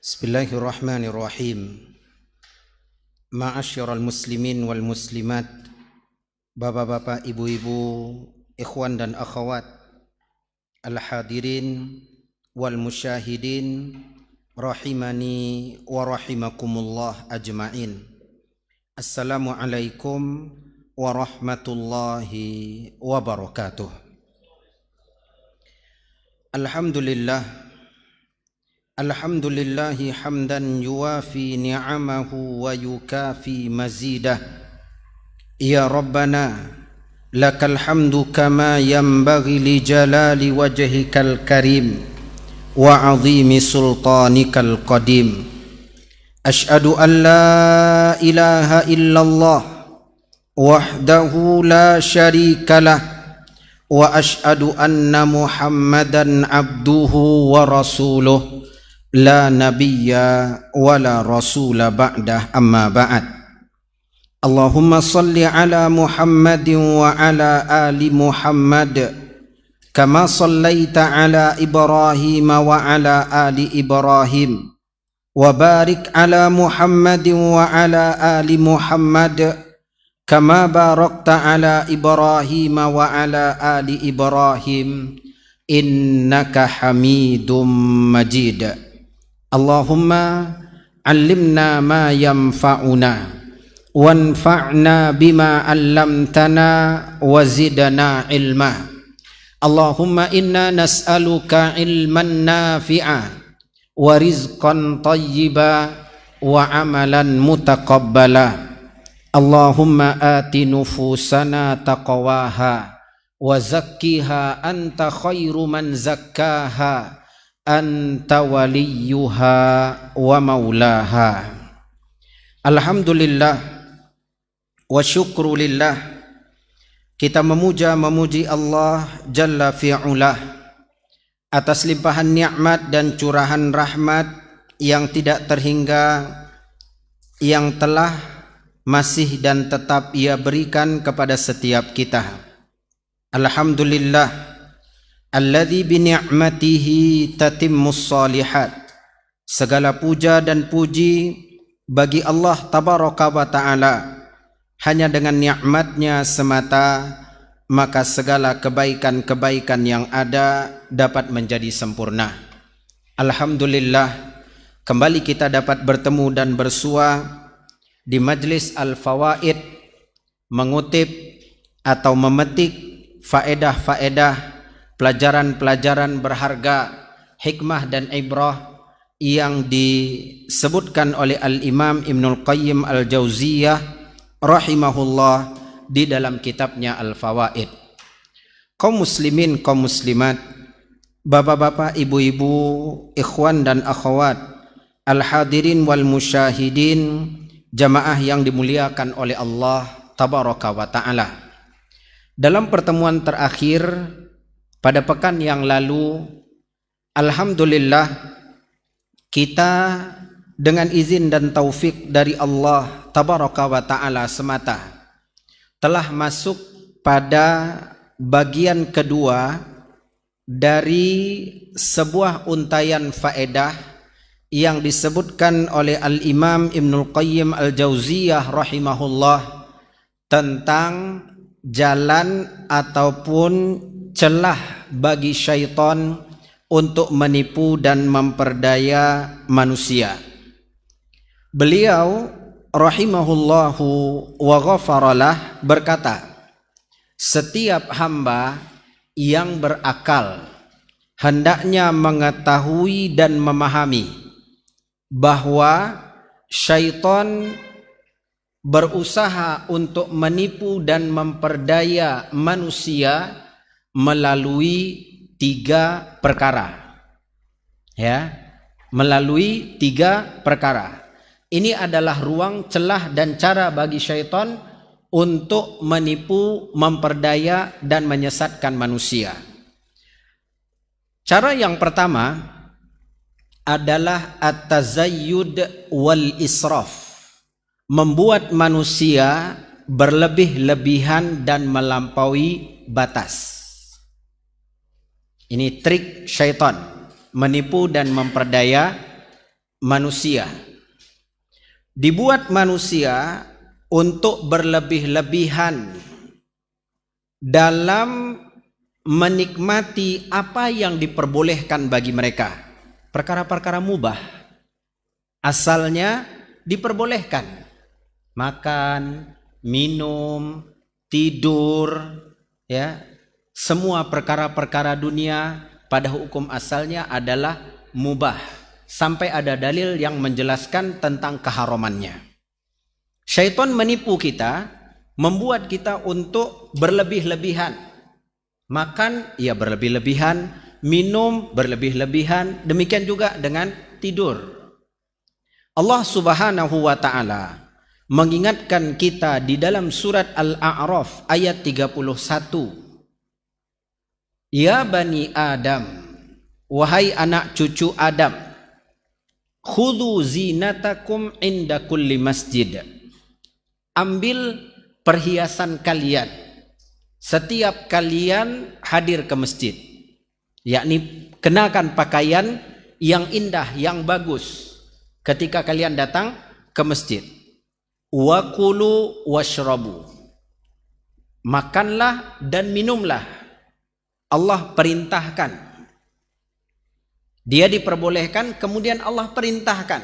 Bismillahirrahmanirrahim. Ma'asyiral muslimin wal muslimat, bapak-bapak, ibu-ibu, ikhwan dan akhwat, al-hadirin wal musyahidin, rahimani wa rahimakumullah ajmain. Assalamualaikum warahmatullahi wabarakatuh. Alhamdulillah الحمد لله حمدا يوافي نعمه ويكافي مزيده يا ربنا لك الحمد كما ينبغي لجلال وجهك الكريم وعظيم سلطانك القديم أشهد أن لا إله إلا الله وحده لا شريك له وأشهد أن محمدا عبده ورسوله la nabiyya wala rasula ba'dah amma ba'd Allahumma salli ala Muhammadin wa ala ali Muhammad kama sallaita ala Ibrahim wa ala ali Ibrahim wabarik barik ala Muhammadin wa ala ali Muhammad kama barakta ala Ibrahim wa ala ali Ibrahim innaka Hamidum Majid Allahumma alimna ma yanfa'una wanfa'na bima 'allamtana wa ilma Allahumma inna nas'aluka ilman nafi'a wa rizqan tayyiba wa amalan mutakabbala. Allahumma ati nufusana taqwaha wa zakkiha anta khairu man zakkaha anta waliyuha wa maulaha Alhamdulillah wa syukru kita memuja memuji Allah jalla fi'ulah atas limpahan nikmat dan curahan rahmat yang tidak terhingga yang telah masih dan tetap ia berikan kepada setiap kita Alhamdulillah Alladhi bini'matihi tatimmus salihat Segala puja dan puji bagi Allah tabaraka wa ta'ala Hanya dengan nikmatnya semata Maka segala kebaikan-kebaikan yang ada dapat menjadi sempurna Alhamdulillah Kembali kita dapat bertemu dan bersua Di majlis Al-Fawaid Mengutip atau memetik faedah-faedah pelajaran-pelajaran berharga, hikmah dan ibrah yang disebutkan oleh Al-Imam Ibnul Qayyim Al-Jauziyah rahimahullah di dalam kitabnya Al-Fawaid. Kaum muslimin, kaum muslimat, bapak-bapak, ibu-ibu, ikhwan dan akhwat, al-hadirin wal musyahidin, jamaah yang dimuliakan oleh Allah tabaraka wa taala. Dalam pertemuan terakhir pada pekan yang lalu, Alhamdulillah, kita dengan izin dan taufik dari Allah Tabaraka wa Ta'ala semata, telah masuk pada bagian kedua dari sebuah untayan faedah yang disebutkan oleh Al-Imam Ibnul Qayyim Al-Jauziyah rahimahullah tentang jalan ataupun celah bagi syaitan untuk menipu dan memperdaya manusia. Beliau rahimahullahu wa ghafaralah berkata, setiap hamba yang berakal hendaknya mengetahui dan memahami bahwa syaitan berusaha untuk menipu dan memperdaya manusia melalui tiga perkara. Ya, melalui tiga perkara. Ini adalah ruang, celah dan cara bagi syaitan untuk menipu, memperdaya dan menyesatkan manusia. Cara yang pertama adalah at-tazayyud wal israf. Membuat manusia berlebih-lebihan dan melampaui batas. Ini trik syaitan menipu dan memperdaya manusia. Dibuat manusia untuk berlebih-lebihan dalam menikmati apa yang diperbolehkan bagi mereka. Perkara-perkara mubah asalnya diperbolehkan. Makan, minum, tidur, ya, semua perkara-perkara dunia pada hukum asalnya adalah mubah sampai ada dalil yang menjelaskan tentang keharumannya. Syaitan menipu kita, membuat kita untuk berlebih-lebihan. Makan ya berlebih-lebihan, minum berlebih-lebihan, demikian juga dengan tidur. Allah Subhanahu wa taala mengingatkan kita di dalam surat Al-A'raf ayat 31 Ya Bani Adam Wahai anak cucu Adam Khudu zinatakum inda kulli masjid Ambil perhiasan kalian Setiap kalian hadir ke masjid Yakni kenakan pakaian yang indah, yang bagus Ketika kalian datang ke masjid Wakulu washrabu Makanlah dan minumlah Allah perintahkan. Dia diperbolehkan kemudian Allah perintahkan.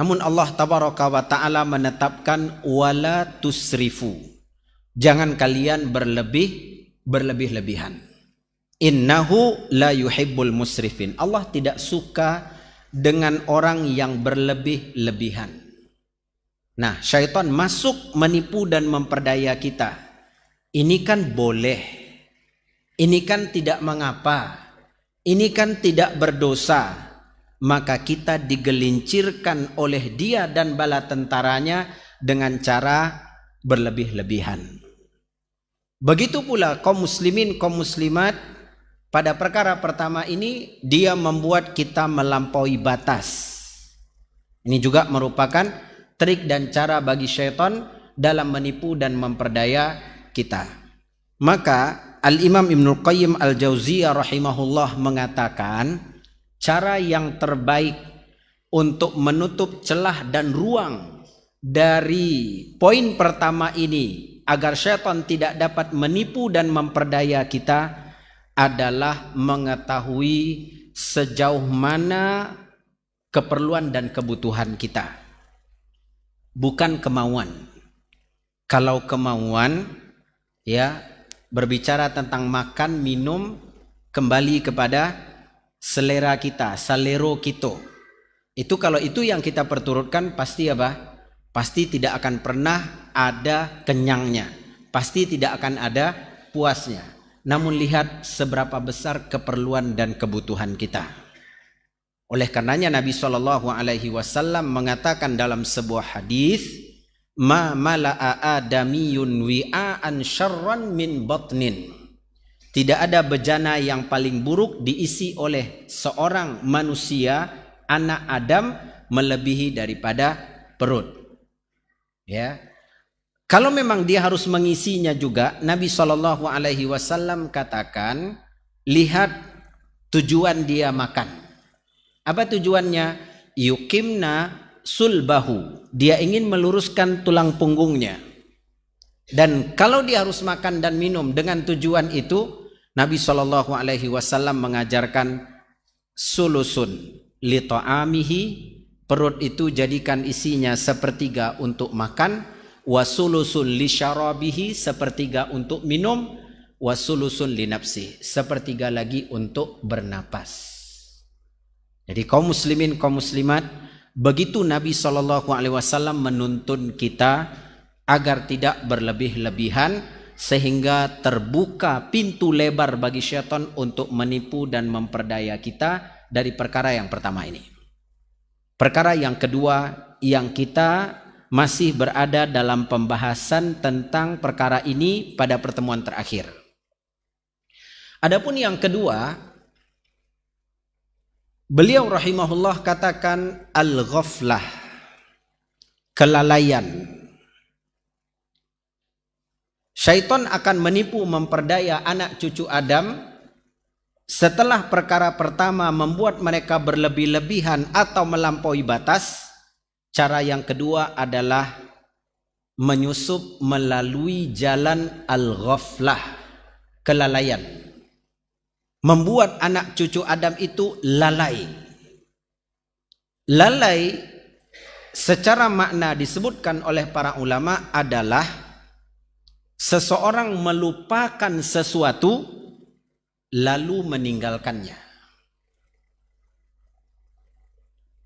Namun Allah tabaraka wa taala menetapkan wala tusrifu. Jangan kalian berlebih berlebih-lebihan. Innahu la yuhibbul musrifin. Allah tidak suka dengan orang yang berlebih-lebihan. Nah, syaitan masuk menipu dan memperdaya kita. Ini kan boleh ini kan tidak mengapa. Ini kan tidak berdosa. Maka kita digelincirkan oleh dia dan bala tentaranya dengan cara berlebih-lebihan. Begitu pula kaum muslimin, kaum muslimat pada perkara pertama ini dia membuat kita melampaui batas. Ini juga merupakan trik dan cara bagi syaitan dalam menipu dan memperdaya kita. Maka Al-Imam Ibnu Qayyim Al-Jauziyah rahimahullah mengatakan cara yang terbaik untuk menutup celah dan ruang dari poin pertama ini agar setan tidak dapat menipu dan memperdaya kita adalah mengetahui sejauh mana keperluan dan kebutuhan kita bukan kemauan kalau kemauan ya berbicara tentang makan, minum, kembali kepada selera kita, salero kita. Itu kalau itu yang kita perturutkan pasti apa? Pasti tidak akan pernah ada kenyangnya. Pasti tidak akan ada puasnya. Namun lihat seberapa besar keperluan dan kebutuhan kita. Oleh karenanya Nabi Shallallahu Alaihi Wasallam mengatakan dalam sebuah hadis, ma mala'a adamiyun wi'an syarran min batnin tidak ada bejana yang paling buruk diisi oleh seorang manusia anak Adam melebihi daripada perut ya kalau memang dia harus mengisinya juga Nabi saw Alaihi Wasallam katakan lihat tujuan dia makan apa tujuannya yukimna sulbahu. Dia ingin meluruskan tulang punggungnya. Dan kalau dia harus makan dan minum dengan tujuan itu, Nabi Shallallahu Alaihi Wasallam mengajarkan sulusun litoamihi perut itu jadikan isinya sepertiga untuk makan, wasulusun lisharabihi sepertiga untuk minum, wasulusun linapsi sepertiga lagi untuk bernapas. Jadi kaum muslimin kaum muslimat Begitu Nabi Shallallahu Alaihi Wasallam menuntun kita agar tidak berlebih-lebihan sehingga terbuka pintu lebar bagi syaitan untuk menipu dan memperdaya kita dari perkara yang pertama ini. Perkara yang kedua yang kita masih berada dalam pembahasan tentang perkara ini pada pertemuan terakhir. Adapun yang kedua, Beliau rahimahullah katakan al-ghaflah kelalaian. Syaitan akan menipu memperdaya anak cucu Adam setelah perkara pertama membuat mereka berlebih-lebihan atau melampaui batas. Cara yang kedua adalah menyusup melalui jalan al-ghaflah, kelalaian membuat anak cucu Adam itu lalai. Lalai secara makna disebutkan oleh para ulama adalah seseorang melupakan sesuatu lalu meninggalkannya.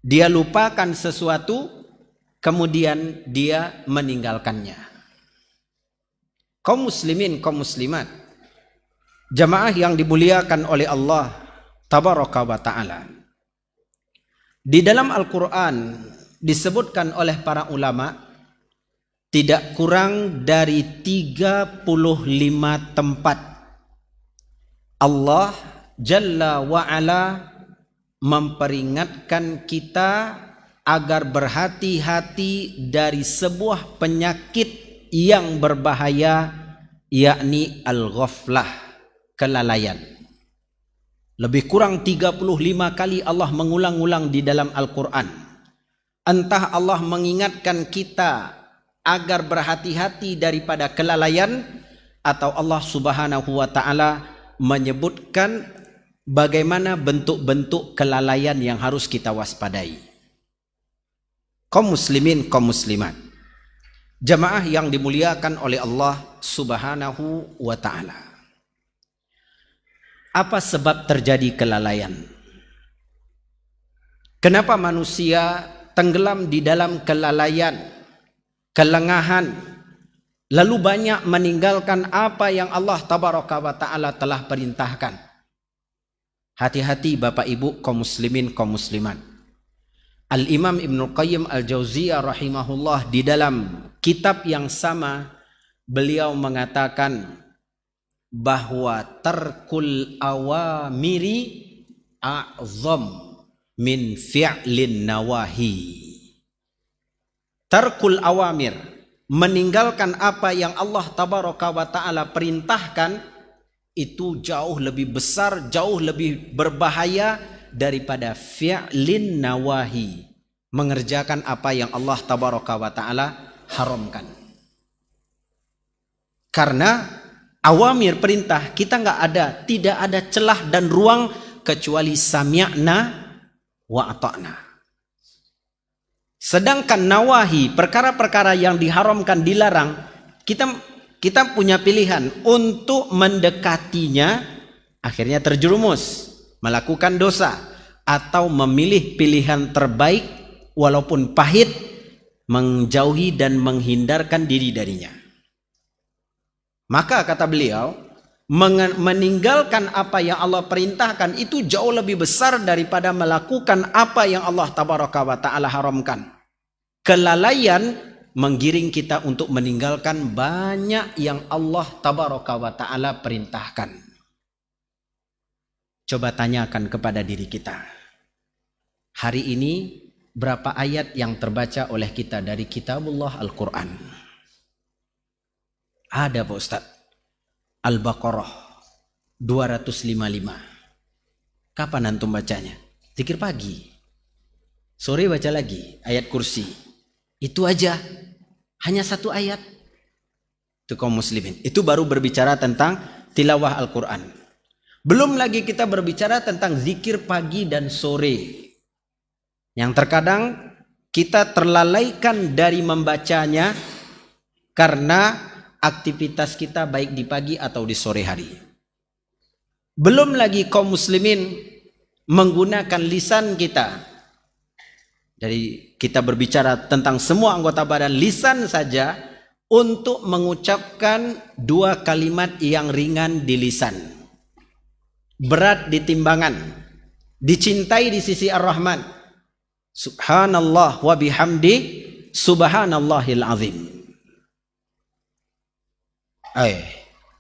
Dia lupakan sesuatu kemudian dia meninggalkannya. Kaum muslimin, kaum muslimat Jamaah yang dimuliakan oleh Allah tabaraka wa taala. Di dalam Al-Qur'an disebutkan oleh para ulama tidak kurang dari 35 tempat Allah Jalla waala memperingatkan kita agar berhati-hati dari sebuah penyakit yang berbahaya yakni al-ghaflah kelalaian. Lebih kurang 35 kali Allah mengulang-ulang di dalam Al-Quran. Entah Allah mengingatkan kita agar berhati-hati daripada kelalaian atau Allah subhanahu wa ta'ala menyebutkan bagaimana bentuk-bentuk kelalaian yang harus kita waspadai. Kaum muslimin, kaum muslimat. Jamaah yang dimuliakan oleh Allah subhanahu wa ta'ala. Apa sebab terjadi kelalaian? Kenapa manusia tenggelam di dalam kelalaian, kelengahan, lalu banyak meninggalkan apa yang Allah tabaraka wa taala telah perintahkan? Hati-hati Bapak Ibu kaum muslimin kaum muslimat. Al-Imam Ibnu Qayyim Al-Jauziyah rahimahullah di dalam kitab yang sama beliau mengatakan bahwa tarkul awamiri a'zam min fi'lin nawahi. Tarkul awamir, meninggalkan apa yang Allah tabaraka wa taala perintahkan itu jauh lebih besar, jauh lebih berbahaya daripada fi'lin nawahi, mengerjakan apa yang Allah tabaraka wa taala haramkan. Karena awamir perintah kita nggak ada tidak ada celah dan ruang kecuali samyakna wa atokna. sedangkan nawahi perkara-perkara yang diharamkan dilarang kita kita punya pilihan untuk mendekatinya akhirnya terjerumus melakukan dosa atau memilih pilihan terbaik walaupun pahit menjauhi dan menghindarkan diri darinya maka kata beliau, meninggalkan apa yang Allah perintahkan itu jauh lebih besar daripada melakukan apa yang Allah tabaraka wa taala haramkan. Kelalaian menggiring kita untuk meninggalkan banyak yang Allah tabaraka wa taala perintahkan. Coba tanyakan kepada diri kita. Hari ini berapa ayat yang terbaca oleh kita dari kitabullah Al-Qur'an? Ada Pak Ustaz. Al-Baqarah 255. Kapan antum bacanya? Zikir pagi. Sore baca lagi ayat kursi. Itu aja. Hanya satu ayat. Itu kaum muslimin. Itu baru berbicara tentang tilawah Al-Quran. Belum lagi kita berbicara tentang zikir pagi dan sore. Yang terkadang kita terlalaikan dari membacanya karena aktivitas kita baik di pagi atau di sore hari. Belum lagi kaum muslimin menggunakan lisan kita. Jadi kita berbicara tentang semua anggota badan lisan saja untuk mengucapkan dua kalimat yang ringan di lisan. Berat di timbangan, dicintai di sisi Ar-Rahman. Subhanallah wa bihamdi subhanallahil azim. Eh,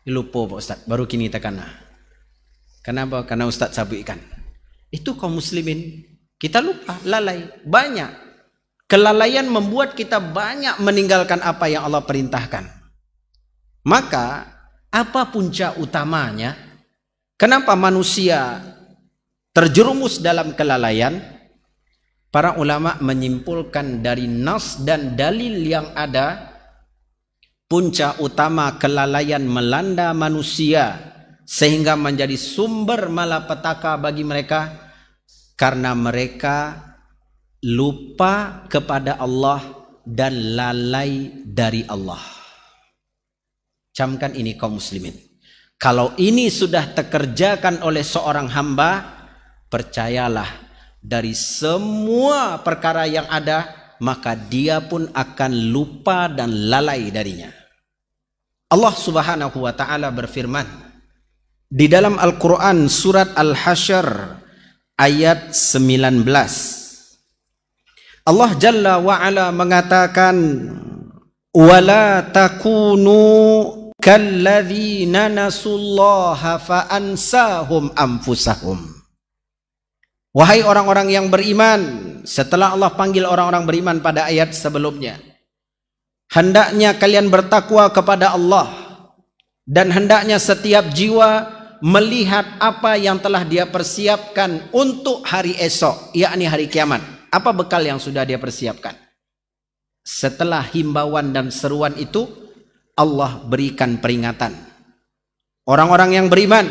lupa Pak Ustaz, baru kini takana. Kenapa? Karena Ustaz sabu ikan. Itu kaum muslimin. Kita lupa, lalai. Banyak. Kelalaian membuat kita banyak meninggalkan apa yang Allah perintahkan. Maka, apa puncak utamanya? Kenapa manusia terjerumus dalam kelalaian? Para ulama menyimpulkan dari nas dan dalil yang ada Punca utama kelalaian melanda manusia sehingga menjadi sumber malapetaka bagi mereka karena mereka lupa kepada Allah dan lalai dari Allah. Camkan ini kaum muslimin. Kalau ini sudah terkerjakan oleh seorang hamba, percayalah dari semua perkara yang ada, maka dia pun akan lupa dan lalai darinya. Allah Subhanahu wa taala berfirman di dalam Al-Qur'an surat Al-Hasyr ayat 19 Allah Jalla wa ala mengatakan wala takunu kalladzina nasullaha fa ansahum anfusahum Wahai orang-orang yang beriman, setelah Allah panggil orang-orang beriman pada ayat sebelumnya, Hendaknya kalian bertakwa kepada Allah dan hendaknya setiap jiwa melihat apa yang telah dia persiapkan untuk hari esok, yakni hari kiamat. Apa bekal yang sudah dia persiapkan? Setelah himbauan dan seruan itu, Allah berikan peringatan. Orang-orang yang beriman,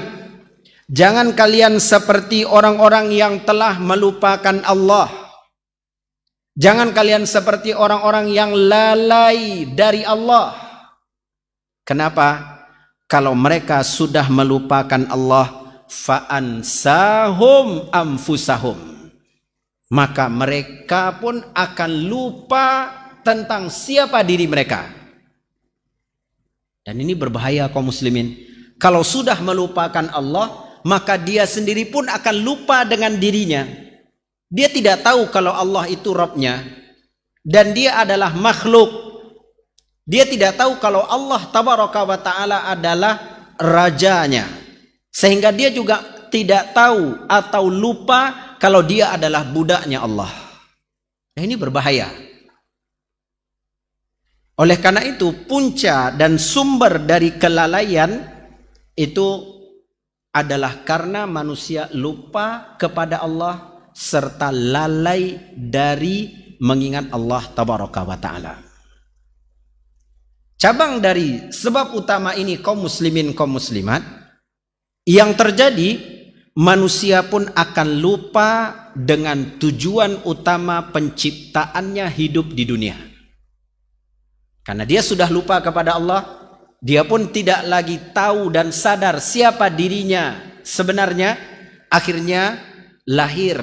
jangan kalian seperti orang-orang yang telah melupakan Allah Jangan kalian seperti orang-orang yang lalai dari Allah. Kenapa? Kalau mereka sudah melupakan Allah, fa'ansahum amfusahum. Maka mereka pun akan lupa tentang siapa diri mereka. Dan ini berbahaya kaum muslimin. Kalau sudah melupakan Allah, maka dia sendiri pun akan lupa dengan dirinya. Dia tidak tahu kalau Allah itu Robnya dan dia adalah makhluk. Dia tidak tahu kalau Allah tabaraka wa taala adalah rajanya. Sehingga dia juga tidak tahu atau lupa kalau dia adalah budaknya Allah. Nah, ini berbahaya. Oleh karena itu, punca dan sumber dari kelalaian itu adalah karena manusia lupa kepada Allah serta lalai dari mengingat Allah tabaraka wa taala. Cabang dari sebab utama ini kaum muslimin kaum muslimat yang terjadi manusia pun akan lupa dengan tujuan utama penciptaannya hidup di dunia. Karena dia sudah lupa kepada Allah, dia pun tidak lagi tahu dan sadar siapa dirinya sebenarnya. Akhirnya lahir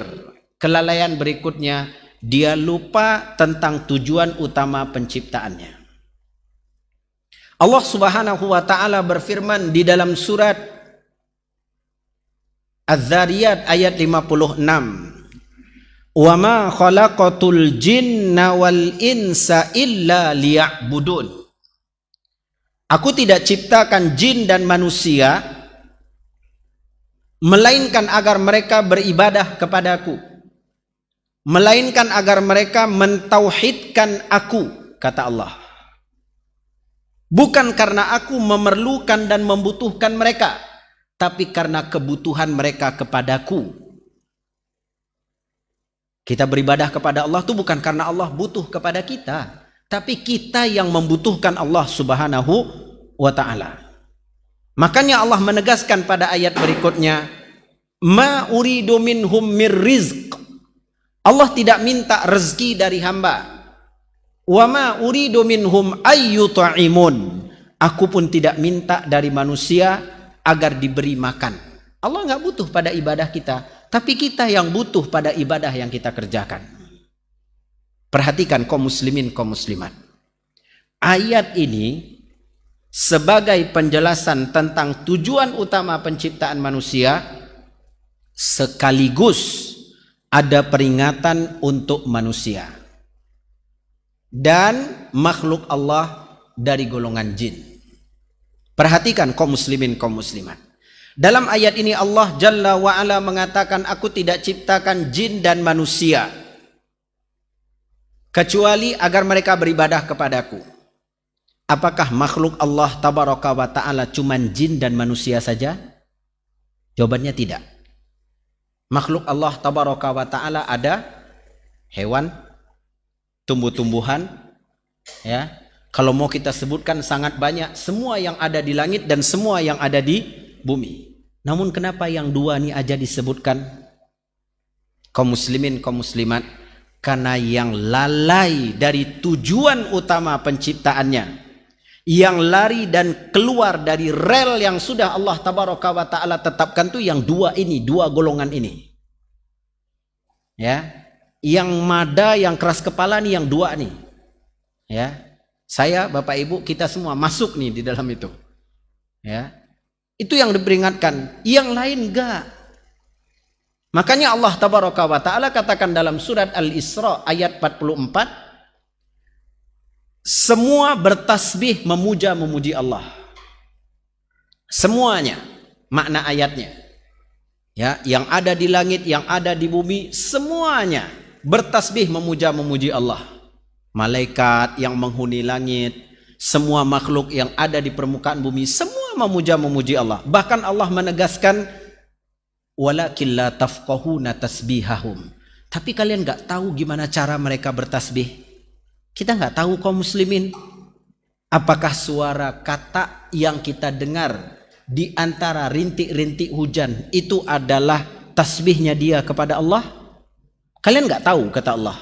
kelalaian berikutnya dia lupa tentang tujuan utama penciptaannya. Allah Subhanahu wa taala berfirman di dalam surat Az-Zariyat ayat 56. Wa ma khalaqatul jinna wal insa illa liya'budun. Aku tidak ciptakan jin dan manusia melainkan agar mereka beribadah kepadaku melainkan agar mereka mentauhidkan aku kata Allah bukan karena aku memerlukan dan membutuhkan mereka tapi karena kebutuhan mereka kepadaku kita beribadah kepada Allah itu bukan karena Allah butuh kepada kita, tapi kita yang membutuhkan Allah Subhanahu wa taala. Makanya Allah menegaskan pada ayat berikutnya, "Ma uridu minhum mir rizq." Allah tidak minta rezeki dari hamba. "Wa ma uridu minhum ayyut'imun." Aku pun tidak minta dari manusia agar diberi makan. Allah nggak butuh pada ibadah kita, tapi kita yang butuh pada ibadah yang kita kerjakan. Perhatikan kaum muslimin, kaum muslimat. Ayat ini sebagai penjelasan tentang tujuan utama penciptaan manusia sekaligus ada peringatan untuk manusia dan makhluk Allah dari golongan jin. Perhatikan kaum muslimin kaum muslimat. Dalam ayat ini Allah Jalla wa mengatakan aku tidak ciptakan jin dan manusia kecuali agar mereka beribadah kepadaku. Apakah makhluk Allah tabaraka wa ta'ala cuman jin dan manusia saja? Jawabannya tidak. Makhluk Allah tabaraka wa ta'ala ada hewan, tumbuh-tumbuhan, ya. Kalau mau kita sebutkan sangat banyak semua yang ada di langit dan semua yang ada di bumi. Namun kenapa yang dua ini aja disebutkan? Kaum muslimin, kaum muslimat, karena yang lalai dari tujuan utama penciptaannya yang lari dan keluar dari rel yang sudah Allah tabaraka wa taala tetapkan tuh yang dua ini, dua golongan ini. Ya. Yang mada, yang keras kepala nih yang dua nih. Ya. Saya, Bapak Ibu, kita semua masuk nih di dalam itu. Ya. Itu yang diperingatkan, yang lain enggak. Makanya Allah tabaraka wa taala katakan dalam surat Al-Isra ayat 44 semua bertasbih memuja memuji Allah. Semuanya makna ayatnya. Ya, yang ada di langit, yang ada di bumi, semuanya bertasbih memuja memuji Allah. Malaikat yang menghuni langit, semua makhluk yang ada di permukaan bumi, semua memuja memuji Allah. Bahkan Allah menegaskan walakin la tafqahuna tasbihahum. Tapi kalian nggak tahu gimana cara mereka bertasbih. Kita nggak tahu kaum muslimin. Apakah suara kata yang kita dengar di antara rintik-rintik hujan itu adalah tasbihnya dia kepada Allah? Kalian nggak tahu kata Allah.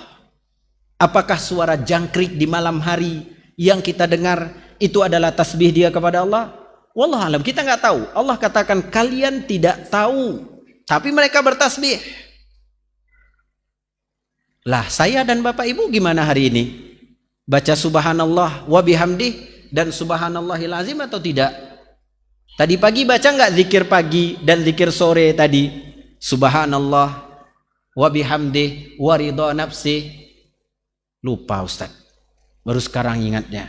Apakah suara jangkrik di malam hari yang kita dengar itu adalah tasbih dia kepada Allah? Wallah alam kita nggak tahu. Allah katakan kalian tidak tahu, tapi mereka bertasbih. Lah saya dan bapak ibu gimana hari ini? baca subhanallah wa bihamdih dan subhanallahil azim atau tidak? Tadi pagi baca nggak zikir pagi dan zikir sore tadi? Subhanallah wa bihamdih wa ridha nafsi. Lupa Ustaz. Baru sekarang ingatnya.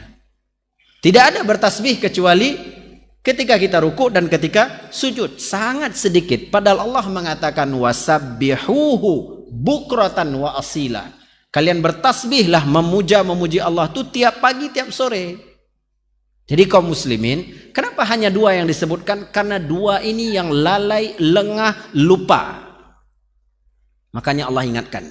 Tidak ada bertasbih kecuali ketika kita ruku dan ketika sujud. Sangat sedikit. Padahal Allah mengatakan wasabbihuhu bukratan wa asila. Kalian bertasbihlah memuja memuji Allah itu tiap pagi tiap sore. Jadi kaum muslimin, kenapa hanya dua yang disebutkan? Karena dua ini yang lalai, lengah, lupa. Makanya Allah ingatkan.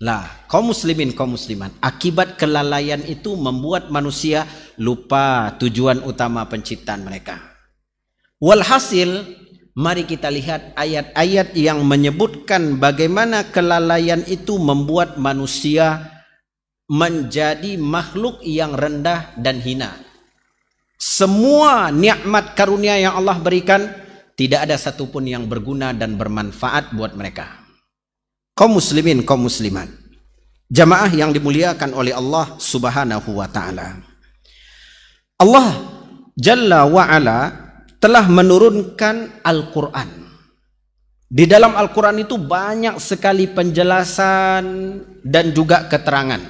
Lah, kaum muslimin, kaum musliman. akibat kelalaian itu membuat manusia lupa tujuan utama penciptaan mereka. Walhasil Mari kita lihat ayat-ayat yang menyebutkan bagaimana kelalaian itu membuat manusia menjadi makhluk yang rendah dan hina. Semua nikmat karunia yang Allah berikan tidak ada satupun yang berguna dan bermanfaat buat mereka. Kau muslimin, kau muslimat. Jamaah yang dimuliakan oleh Allah Subhanahu wa taala. Allah Jalla wa'ala telah menurunkan Al-Quran. Di dalam Al-Quran itu banyak sekali penjelasan dan juga keterangan.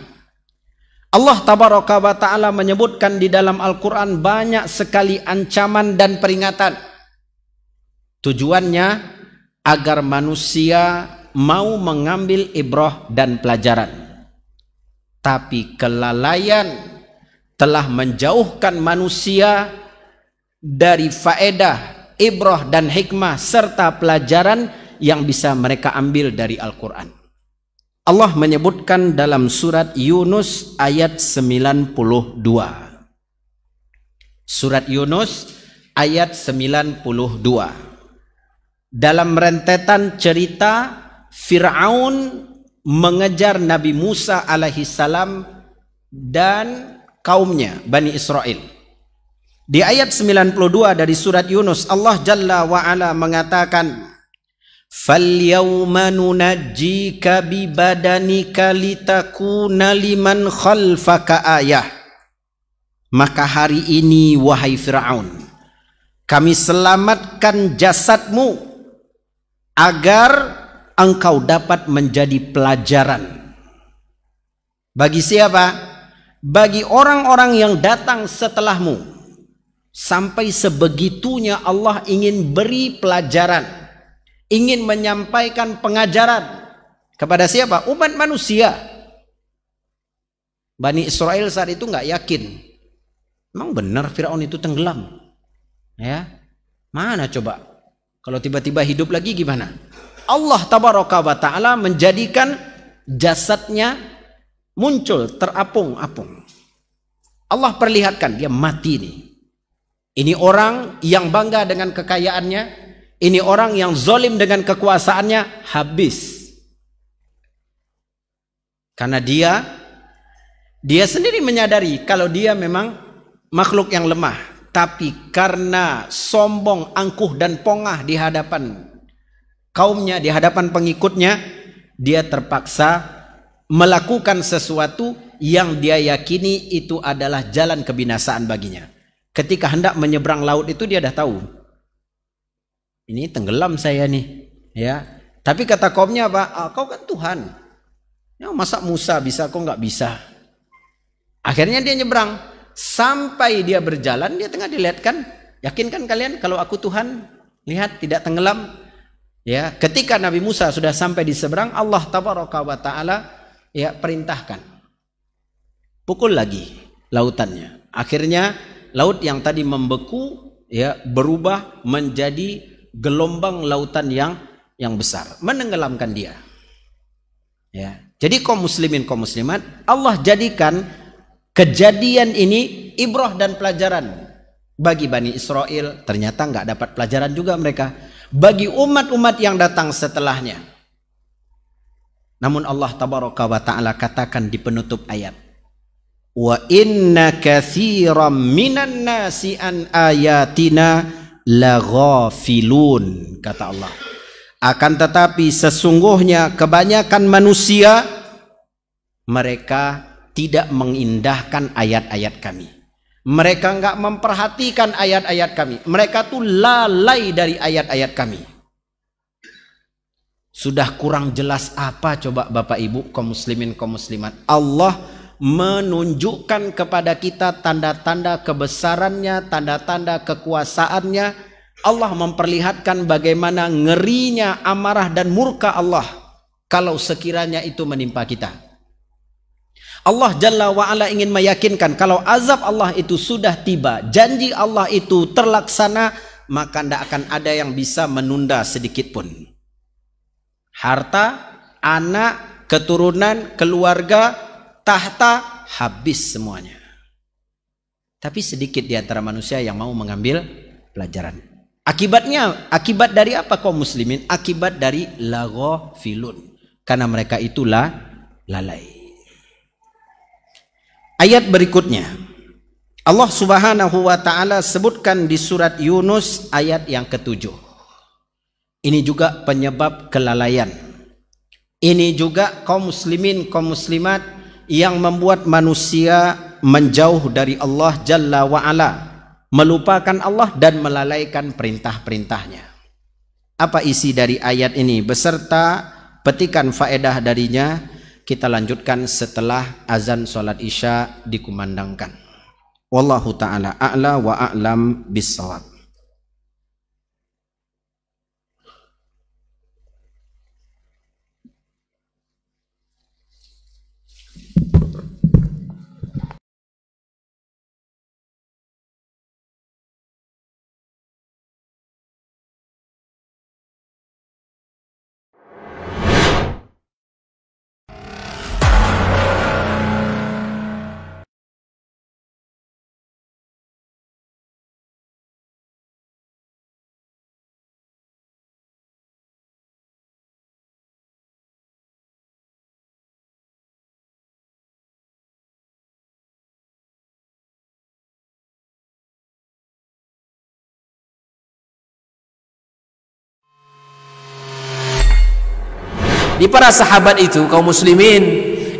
Allah tabaraka wa ta'ala menyebutkan di dalam Al-Quran banyak sekali ancaman dan peringatan. Tujuannya agar manusia mau mengambil ibrah dan pelajaran. Tapi kelalaian telah menjauhkan manusia dari faedah, ibrah dan hikmah serta pelajaran yang bisa mereka ambil dari Al-Qur'an. Allah menyebutkan dalam surat Yunus ayat 92. Surat Yunus ayat 92. Dalam rentetan cerita Fir'aun mengejar Nabi Musa alaihissalam salam dan kaumnya Bani Israel. Di ayat 92 dari surat Yunus Allah Jalla wa Ala mengatakan Falyawma nunajjika bibadanika litakuna liman khalfaka ayah Maka hari ini wahai Fir'aun Kami selamatkan jasadmu Agar engkau dapat menjadi pelajaran Bagi siapa? Bagi orang-orang yang datang setelahmu Sampai sebegitunya Allah ingin beri pelajaran, ingin menyampaikan pengajaran kepada siapa? Umat manusia. Bani Israel saat itu nggak yakin. Emang benar Firaun itu tenggelam? Ya. Mana coba? Kalau tiba-tiba hidup lagi gimana? Allah tabaraka wa taala menjadikan jasadnya muncul terapung-apung. Allah perlihatkan dia mati nih. Ini orang yang bangga dengan kekayaannya, ini orang yang zolim dengan kekuasaannya habis. Karena dia dia sendiri menyadari kalau dia memang makhluk yang lemah, tapi karena sombong, angkuh dan pongah di hadapan kaumnya, di hadapan pengikutnya, dia terpaksa melakukan sesuatu yang dia yakini itu adalah jalan kebinasaan baginya ketika hendak menyeberang laut itu dia dah tahu. Ini tenggelam saya nih, ya. Tapi kata kaumnya apa? Ah, kau kan Tuhan. Ya, masa Musa bisa, kau nggak bisa. Akhirnya dia nyeberang. Sampai dia berjalan, dia tengah dilihatkan. Yakinkan kalian kalau aku Tuhan? Lihat, tidak tenggelam. Ya, ketika Nabi Musa sudah sampai di seberang, Allah Tabaraka wa Taala ya perintahkan. Pukul lagi lautannya. Akhirnya laut yang tadi membeku ya berubah menjadi gelombang lautan yang yang besar menenggelamkan dia ya jadi kaum muslimin kaum muslimat Allah jadikan kejadian ini ibrah dan pelajaran bagi Bani Israel ternyata nggak dapat pelajaran juga mereka bagi umat-umat yang datang setelahnya namun Allah tabaraka wa taala katakan di penutup ayat wa inna kathiran minan nasi an ayatina laghafilun kata Allah akan tetapi sesungguhnya kebanyakan manusia mereka tidak mengindahkan ayat-ayat kami mereka enggak memperhatikan ayat-ayat kami mereka tuh lalai dari ayat-ayat kami sudah kurang jelas apa coba Bapak Ibu kaum muslimin kaum muslimat Allah menunjukkan kepada kita tanda-tanda kebesarannya, tanda-tanda kekuasaannya. Allah memperlihatkan bagaimana ngerinya amarah dan murka Allah kalau sekiranya itu menimpa kita. Allah Jalla wa'ala ingin meyakinkan kalau azab Allah itu sudah tiba, janji Allah itu terlaksana, maka tidak akan ada yang bisa menunda sedikit pun. Harta, anak, keturunan, keluarga, tahta habis semuanya. Tapi sedikit di antara manusia yang mau mengambil pelajaran. Akibatnya, akibat dari apa kaum muslimin? Akibat dari lago filun. Karena mereka itulah lalai. Ayat berikutnya. Allah subhanahu wa ta'ala sebutkan di surat Yunus ayat yang ketujuh. Ini juga penyebab kelalaian. Ini juga kaum muslimin, kaum muslimat yang membuat manusia menjauh dari Allah Jalla wa'ala melupakan Allah dan melalaikan perintah-perintahnya apa isi dari ayat ini beserta petikan faedah darinya kita lanjutkan setelah azan sholat isya dikumandangkan wallahu ta'ala a'la wa a'lam bisawab Di para sahabat itu kaum muslimin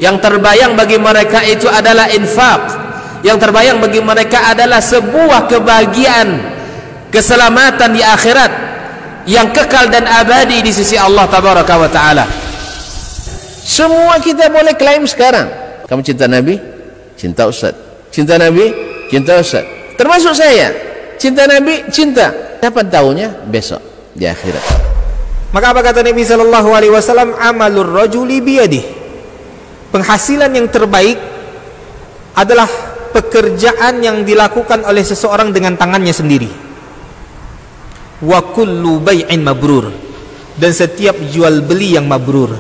yang terbayang bagi mereka itu adalah infak. Yang terbayang bagi mereka adalah sebuah kebahagiaan, keselamatan di akhirat yang kekal dan abadi di sisi Allah tabaraka wa taala. Semua kita boleh klaim sekarang. Kamu cinta Nabi? Cinta Ustaz. Cinta Nabi? Cinta Ustaz. Termasuk saya. Cinta Nabi? Cinta. Kapan tahunya? Besok di akhirat. Maka apa kata Nabi Shallallahu Alaihi Wasallam? Amalur rojuli biyadih. Penghasilan yang terbaik adalah pekerjaan yang dilakukan oleh seseorang dengan tangannya sendiri. Wa kullu bay'in mabrur dan setiap jual beli yang mabrur.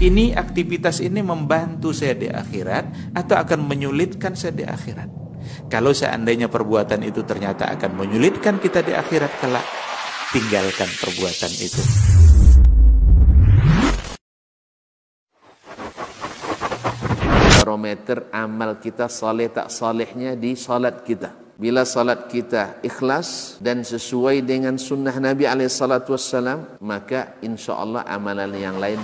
Ini aktivitas ini membantu saya di akhirat atau akan menyulitkan saya di akhirat. Kalau seandainya perbuatan itu ternyata akan menyulitkan kita di akhirat kelak, tinggalkan perbuatan itu. Barometer amal kita soleh tak solehnya di salat kita. Bila salat kita ikhlas dan sesuai dengan sunnah Nabi SAW, maka insya Allah amalan yang lain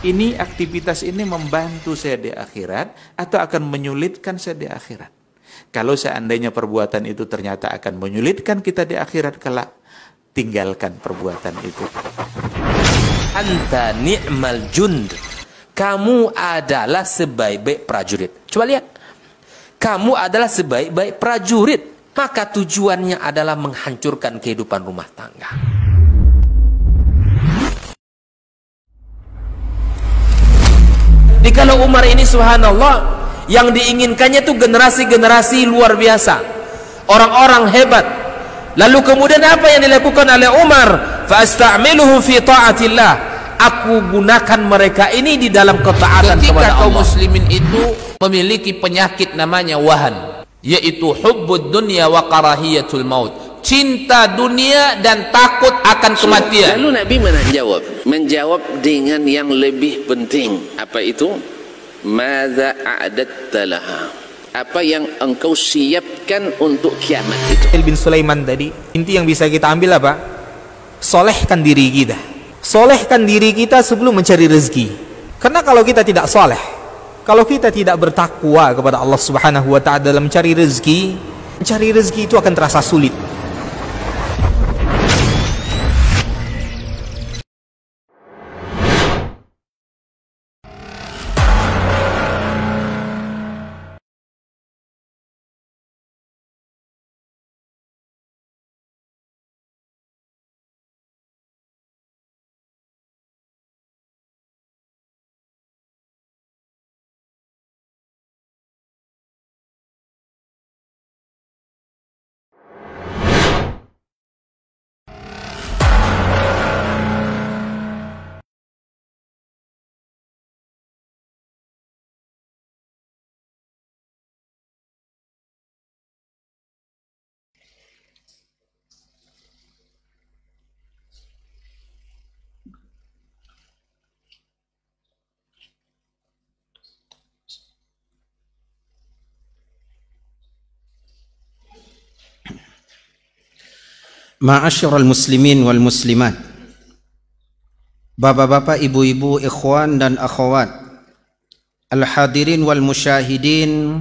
ini aktivitas ini membantu saya di akhirat atau akan menyulitkan saya di akhirat. Kalau seandainya perbuatan itu ternyata akan menyulitkan kita di akhirat kelak, tinggalkan perbuatan itu. Anta ni'mal jund. Kamu adalah sebaik-baik prajurit. Coba lihat. Kamu adalah sebaik-baik prajurit. Maka tujuannya adalah menghancurkan kehidupan rumah tangga. Jadi kalau Umar ini subhanallah yang diinginkannya itu generasi-generasi luar biasa orang-orang hebat lalu kemudian apa yang dilakukan oleh Umar fa'astamiluhu fi ta'atillah aku gunakan mereka ini di dalam ketaatan ketika kepada kaum muslimin itu memiliki penyakit namanya wahan yaitu hubbud dunia wa karahiyatul maut cinta dunia dan takut akan kematian lalu Nabi menjawab menjawab dengan yang lebih penting apa itu Mada adat telah Apa yang engkau siapkan untuk kiamat itu? El bin Sulaiman tadi, inti yang bisa kita ambil apa? Solehkan diri kita. Solehkan diri kita sebelum mencari rezeki. Karena kalau kita tidak soleh, kalau kita tidak bertakwa kepada Allah Subhanahu wa taala dalam mencari rezeki, mencari rezeki itu akan terasa sulit. Ma'asyiral muslimin wal muslimat Bapak-bapak, ibu-ibu, ikhwan dan akhwat Al-hadirin wal musyahidin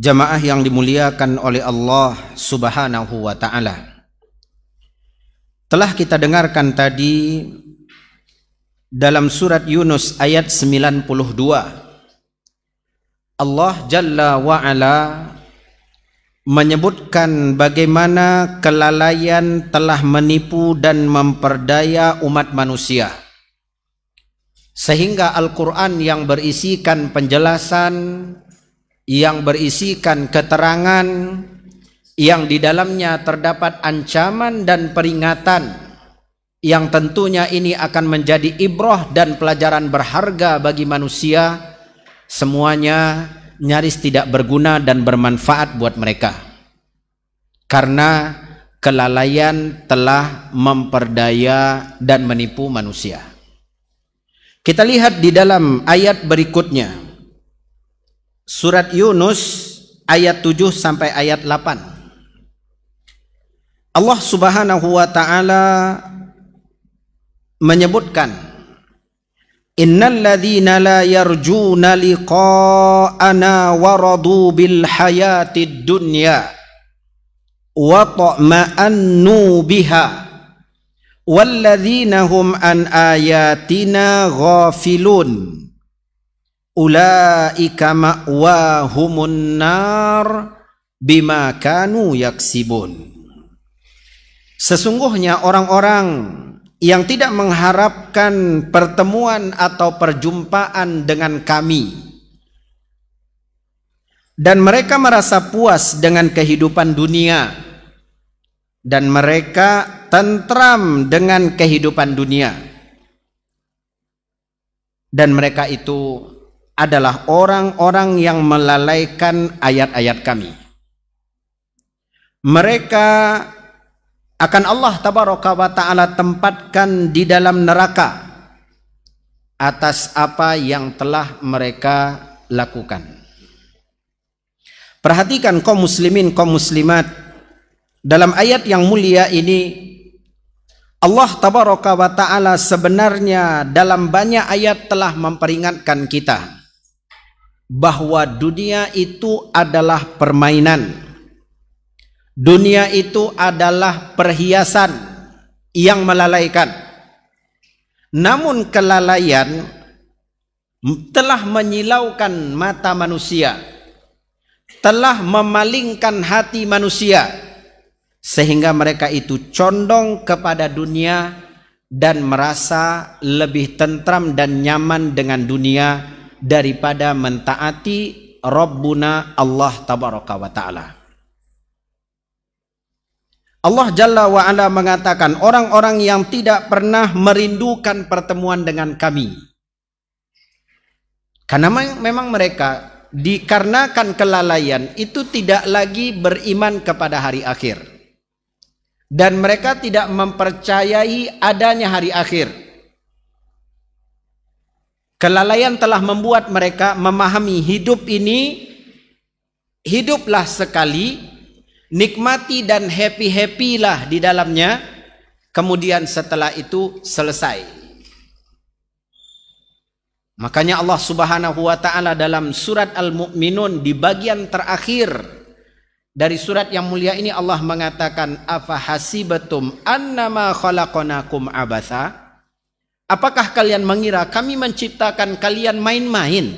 Jamaah yang dimuliakan oleh Allah subhanahu wa ta'ala Telah kita dengarkan tadi Dalam surat Yunus ayat 92 Allah Jalla wa'ala menyebutkan bagaimana kelalaian telah menipu dan memperdaya umat manusia sehingga Al-Quran yang berisikan penjelasan yang berisikan keterangan yang di dalamnya terdapat ancaman dan peringatan yang tentunya ini akan menjadi ibroh dan pelajaran berharga bagi manusia semuanya nyaris tidak berguna dan bermanfaat buat mereka karena kelalaian telah memperdaya dan menipu manusia. Kita lihat di dalam ayat berikutnya. Surat Yunus ayat 7 sampai ayat 8. Allah Subhanahu wa taala menyebutkan Innalladzina la yarjuna liqa'ana waradu bil hayatid dunya wa ta'ma'annu biha walladzina hum an ayatina ghafilun ulaika ma'wahumun nar bima kanu yaksibun Sesungguhnya orang-orang yang tidak mengharapkan pertemuan atau perjumpaan dengan kami dan mereka merasa puas dengan kehidupan dunia dan mereka tentram dengan kehidupan dunia dan mereka itu adalah orang-orang yang melalaikan ayat-ayat kami mereka akan Allah tabaraka wa taala tempatkan di dalam neraka atas apa yang telah mereka lakukan. Perhatikan kaum muslimin kaum muslimat dalam ayat yang mulia ini Allah tabaraka wa taala sebenarnya dalam banyak ayat telah memperingatkan kita bahwa dunia itu adalah permainan Dunia itu adalah perhiasan yang melalaikan. Namun kelalaian telah menyilaukan mata manusia, telah memalingkan hati manusia sehingga mereka itu condong kepada dunia dan merasa lebih tentram dan nyaman dengan dunia daripada mentaati Rabbuna Allah tabaraka wa taala. Allah Jalla wa Ala mengatakan orang-orang yang tidak pernah merindukan pertemuan dengan kami. Karena memang mereka dikarenakan kelalaian itu tidak lagi beriman kepada hari akhir. Dan mereka tidak mempercayai adanya hari akhir. Kelalaian telah membuat mereka memahami hidup ini hiduplah sekali nikmati dan happy happy lah di dalamnya. Kemudian setelah itu selesai. Makanya Allah Subhanahu wa taala dalam surat Al-Mu'minun di bagian terakhir dari surat yang mulia ini Allah mengatakan an annama khalaqnakum abatha Apakah kalian mengira kami menciptakan kalian main-main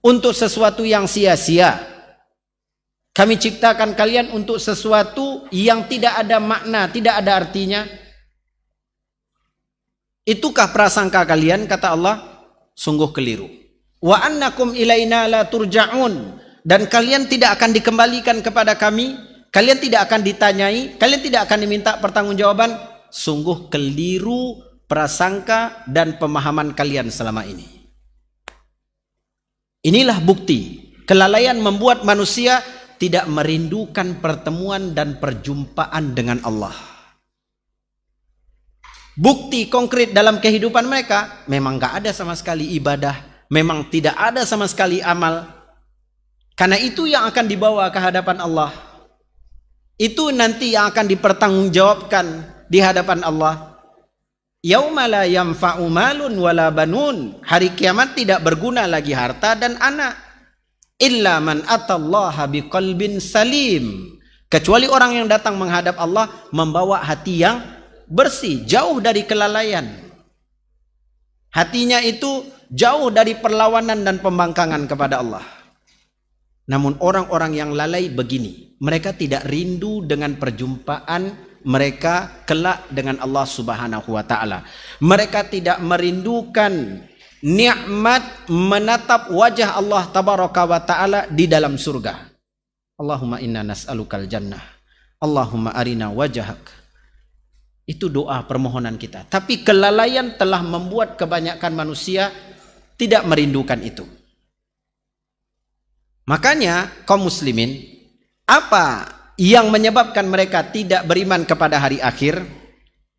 untuk sesuatu yang sia-sia? Kami ciptakan kalian untuk sesuatu yang tidak ada makna, tidak ada artinya. Itukah prasangka kalian kata Allah? Sungguh keliru. Wa annakum ilaina la turja'un dan kalian tidak akan dikembalikan kepada kami, kalian tidak akan ditanyai, kalian tidak akan diminta pertanggungjawaban. Sungguh keliru prasangka dan pemahaman kalian selama ini. Inilah bukti kelalaian membuat manusia tidak merindukan pertemuan dan perjumpaan dengan Allah. Bukti konkret dalam kehidupan mereka memang nggak ada sama sekali ibadah, memang tidak ada sama sekali amal. Karena itu yang akan dibawa ke hadapan Allah. Itu nanti yang akan dipertanggungjawabkan di hadapan Allah. Yaumala la walabanun. malun Hari kiamat tidak berguna lagi harta dan anak illa man atallaha biqalbin salim kecuali orang yang datang menghadap Allah membawa hati yang bersih jauh dari kelalaian hatinya itu jauh dari perlawanan dan pembangkangan kepada Allah namun orang-orang yang lalai begini mereka tidak rindu dengan perjumpaan mereka kelak dengan Allah Subhanahu wa taala. Mereka tidak merindukan nikmat menatap wajah Allah tabaraka wa taala di dalam surga. Allahumma inna nas'alukal jannah. Allahumma arina wajahak. Itu doa permohonan kita. Tapi kelalaian telah membuat kebanyakan manusia tidak merindukan itu. Makanya kaum muslimin, apa yang menyebabkan mereka tidak beriman kepada hari akhir?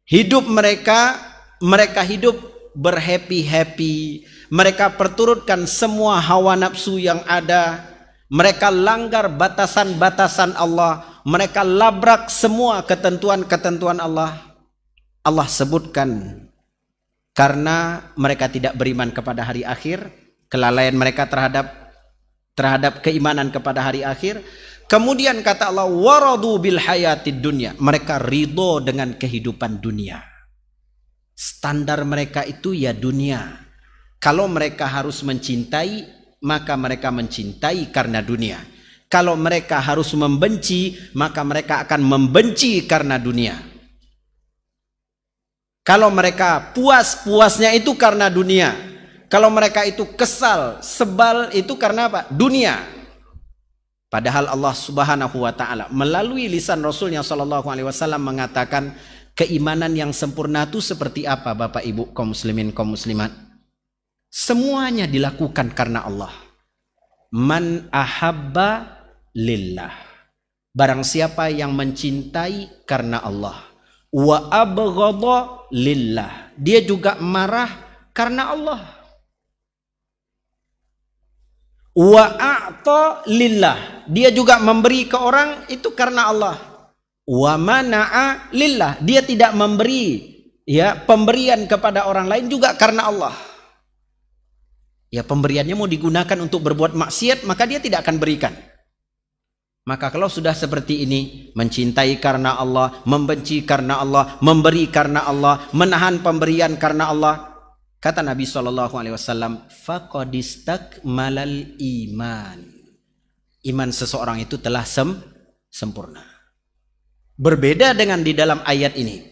Hidup mereka, mereka hidup berhappy-happy. Mereka perturutkan semua hawa nafsu yang ada. Mereka langgar batasan-batasan Allah. Mereka labrak semua ketentuan-ketentuan Allah. Allah sebutkan karena mereka tidak beriman kepada hari akhir, kelalaian mereka terhadap terhadap keimanan kepada hari akhir. Kemudian kata Allah, waradu bil hayati dunia. Mereka ridho dengan kehidupan dunia. Standar mereka itu ya dunia. Kalau mereka harus mencintai, maka mereka mencintai karena dunia. Kalau mereka harus membenci, maka mereka akan membenci karena dunia. Kalau mereka puas-puasnya itu karena dunia. Kalau mereka itu kesal, sebal itu karena apa? Dunia. Padahal Allah Subhanahu wa taala melalui lisan Rasulnya sallallahu alaihi wasallam mengatakan Keimanan yang sempurna itu seperti apa Bapak Ibu kaum muslimin kaum muslimat? Semuanya dilakukan karena Allah. Man ahabba lillah. Barang siapa yang mencintai karena Allah. Wa abghadha lillah. Dia juga marah karena Allah. Wa a'ta lillah. Dia juga memberi ke orang itu karena Allah wa mana'a lillah. Dia tidak memberi ya pemberian kepada orang lain juga karena Allah. Ya pemberiannya mau digunakan untuk berbuat maksiat maka dia tidak akan berikan. Maka kalau sudah seperti ini, mencintai karena Allah, membenci karena Allah, memberi karena Allah, menahan pemberian karena Allah, kata Nabi Shallallahu Alaihi Wasallam, fakodistak malal iman. Iman seseorang itu telah sem sempurna. Berbeda dengan di dalam ayat ini.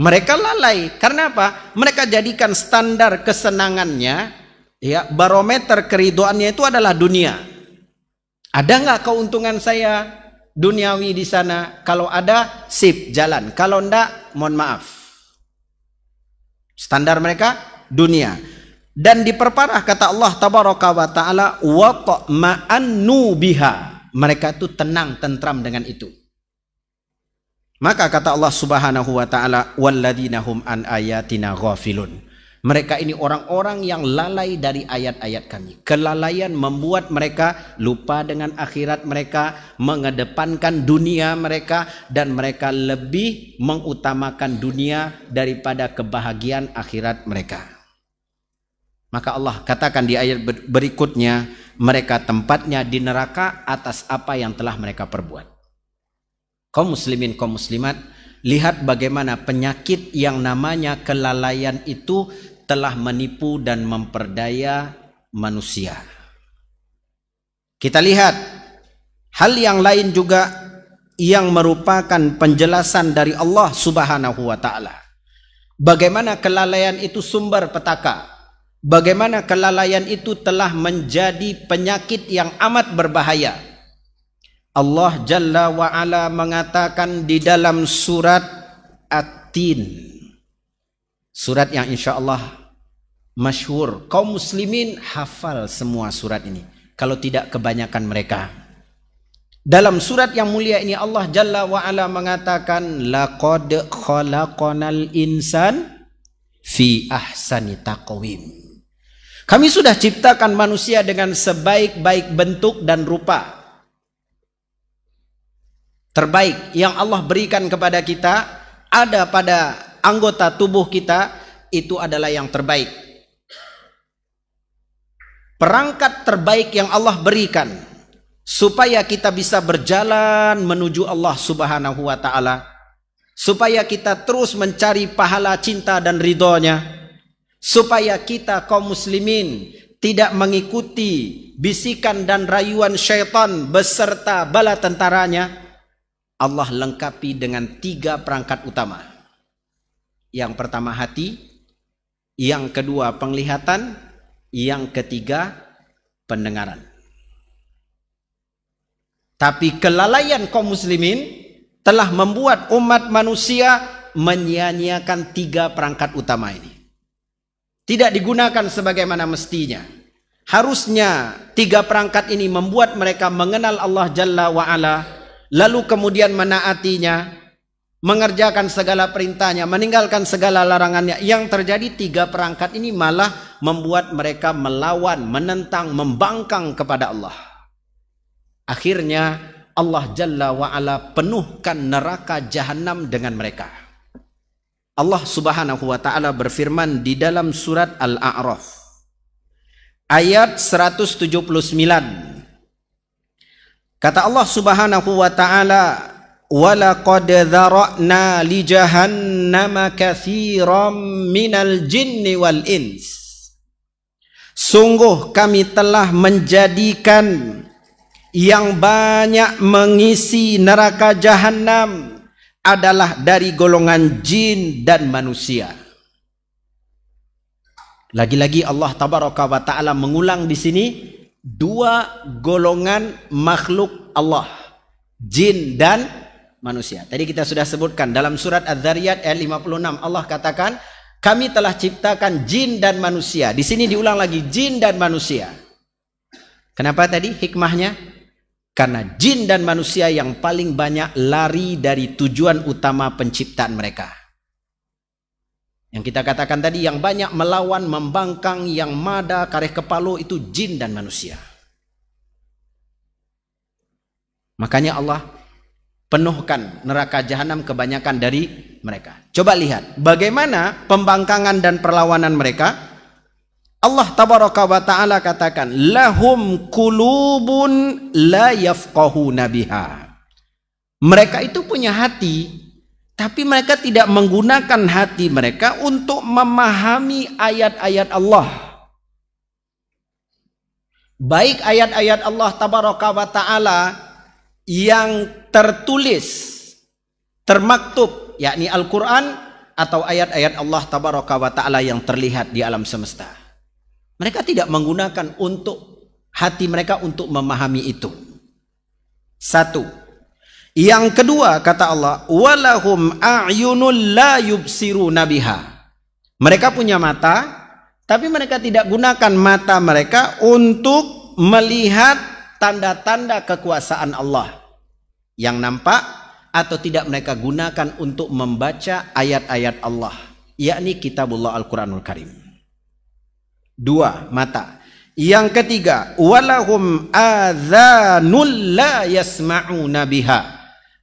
Mereka lalai. Karena apa? Mereka jadikan standar kesenangannya, ya barometer keridoannya itu adalah dunia. Ada nggak keuntungan saya duniawi di sana? Kalau ada, sip jalan. Kalau ndak, mohon maaf. Standar mereka dunia. Dan diperparah kata Allah tabaraka wa taala wa biha. Mereka itu tenang tentram dengan itu. Maka kata Allah Subhanahu wa taala, "Walladzina hum an ayatina ghafilun." Mereka ini orang-orang yang lalai dari ayat-ayat kami. Kelalaian membuat mereka lupa dengan akhirat mereka, mengedepankan dunia mereka, dan mereka lebih mengutamakan dunia daripada kebahagiaan akhirat mereka. Maka Allah katakan di ayat berikutnya, mereka tempatnya di neraka atas apa yang telah mereka perbuat kaum muslimin kaum muslimat lihat bagaimana penyakit yang namanya kelalaian itu telah menipu dan memperdaya manusia kita lihat hal yang lain juga yang merupakan penjelasan dari Allah Subhanahu wa taala bagaimana kelalaian itu sumber petaka bagaimana kelalaian itu telah menjadi penyakit yang amat berbahaya Allah Jalla wa'ala Ala mengatakan di dalam surat At-Tin. Surat yang insya Allah masyhur. Kaum muslimin hafal semua surat ini. Kalau tidak kebanyakan mereka. Dalam surat yang mulia ini Allah Jalla wa'ala Ala mengatakan laqad khalaqanal insan fi ahsani taqwim. Kami sudah ciptakan manusia dengan sebaik-baik bentuk dan rupa terbaik yang Allah berikan kepada kita ada pada anggota tubuh kita itu adalah yang terbaik. Perangkat terbaik yang Allah berikan supaya kita bisa berjalan menuju Allah Subhanahu wa taala supaya kita terus mencari pahala cinta dan ridhonya supaya kita kaum muslimin tidak mengikuti bisikan dan rayuan syaitan beserta bala tentaranya Allah lengkapi dengan tiga perangkat utama. Yang pertama hati, yang kedua penglihatan, yang ketiga pendengaran. Tapi kelalaian kaum muslimin telah membuat umat manusia menyia-nyiakan tiga perangkat utama ini. Tidak digunakan sebagaimana mestinya. Harusnya tiga perangkat ini membuat mereka mengenal Allah Jalla wa'ala lalu kemudian menaatinya, mengerjakan segala perintahnya, meninggalkan segala larangannya. Yang terjadi tiga perangkat ini malah membuat mereka melawan, menentang, membangkang kepada Allah. Akhirnya Allah Jalla Ala penuhkan neraka jahanam dengan mereka. Allah subhanahu wa ta'ala berfirman di dalam surat Al-A'raf. Ayat 179 Kata Allah Subhanahu wa taala, "Walaqad dzara'na li jahannama katsiran minal jinni wal ins." Sungguh kami telah menjadikan yang banyak mengisi neraka jahanam adalah dari golongan jin dan manusia. Lagi-lagi Allah tabaraka wa taala mengulang di sini dua golongan makhluk Allah, jin dan manusia. Tadi kita sudah sebutkan dalam surat Az-Zariyat ayat 56 Allah katakan, "Kami telah ciptakan jin dan manusia." Di sini diulang lagi jin dan manusia. Kenapa tadi hikmahnya? Karena jin dan manusia yang paling banyak lari dari tujuan utama penciptaan mereka. Yang kita katakan tadi yang banyak melawan, membangkang, yang mada, kareh kepala itu jin dan manusia. Makanya Allah penuhkan neraka jahanam kebanyakan dari mereka. Coba lihat bagaimana pembangkangan dan perlawanan mereka. Allah tabaraka wa taala katakan lahum kulubun la yafqahu nabiha Mereka itu punya hati tapi mereka tidak menggunakan hati mereka untuk memahami ayat-ayat Allah. Baik ayat-ayat Allah tabaraka wa taala yang tertulis termaktub yakni Al-Qur'an atau ayat-ayat Allah tabaraka wa taala yang terlihat di alam semesta. Mereka tidak menggunakan untuk hati mereka untuk memahami itu. Satu, yang kedua kata Allah, walahum a'yunul la yubsiru nabiha. Mereka punya mata, tapi mereka tidak gunakan mata mereka untuk melihat tanda-tanda kekuasaan Allah yang nampak atau tidak mereka gunakan untuk membaca ayat-ayat Allah, yakni kitabullah Al-Qur'anul Karim. Dua, mata. Yang ketiga, walahum azanul la yasma'u biha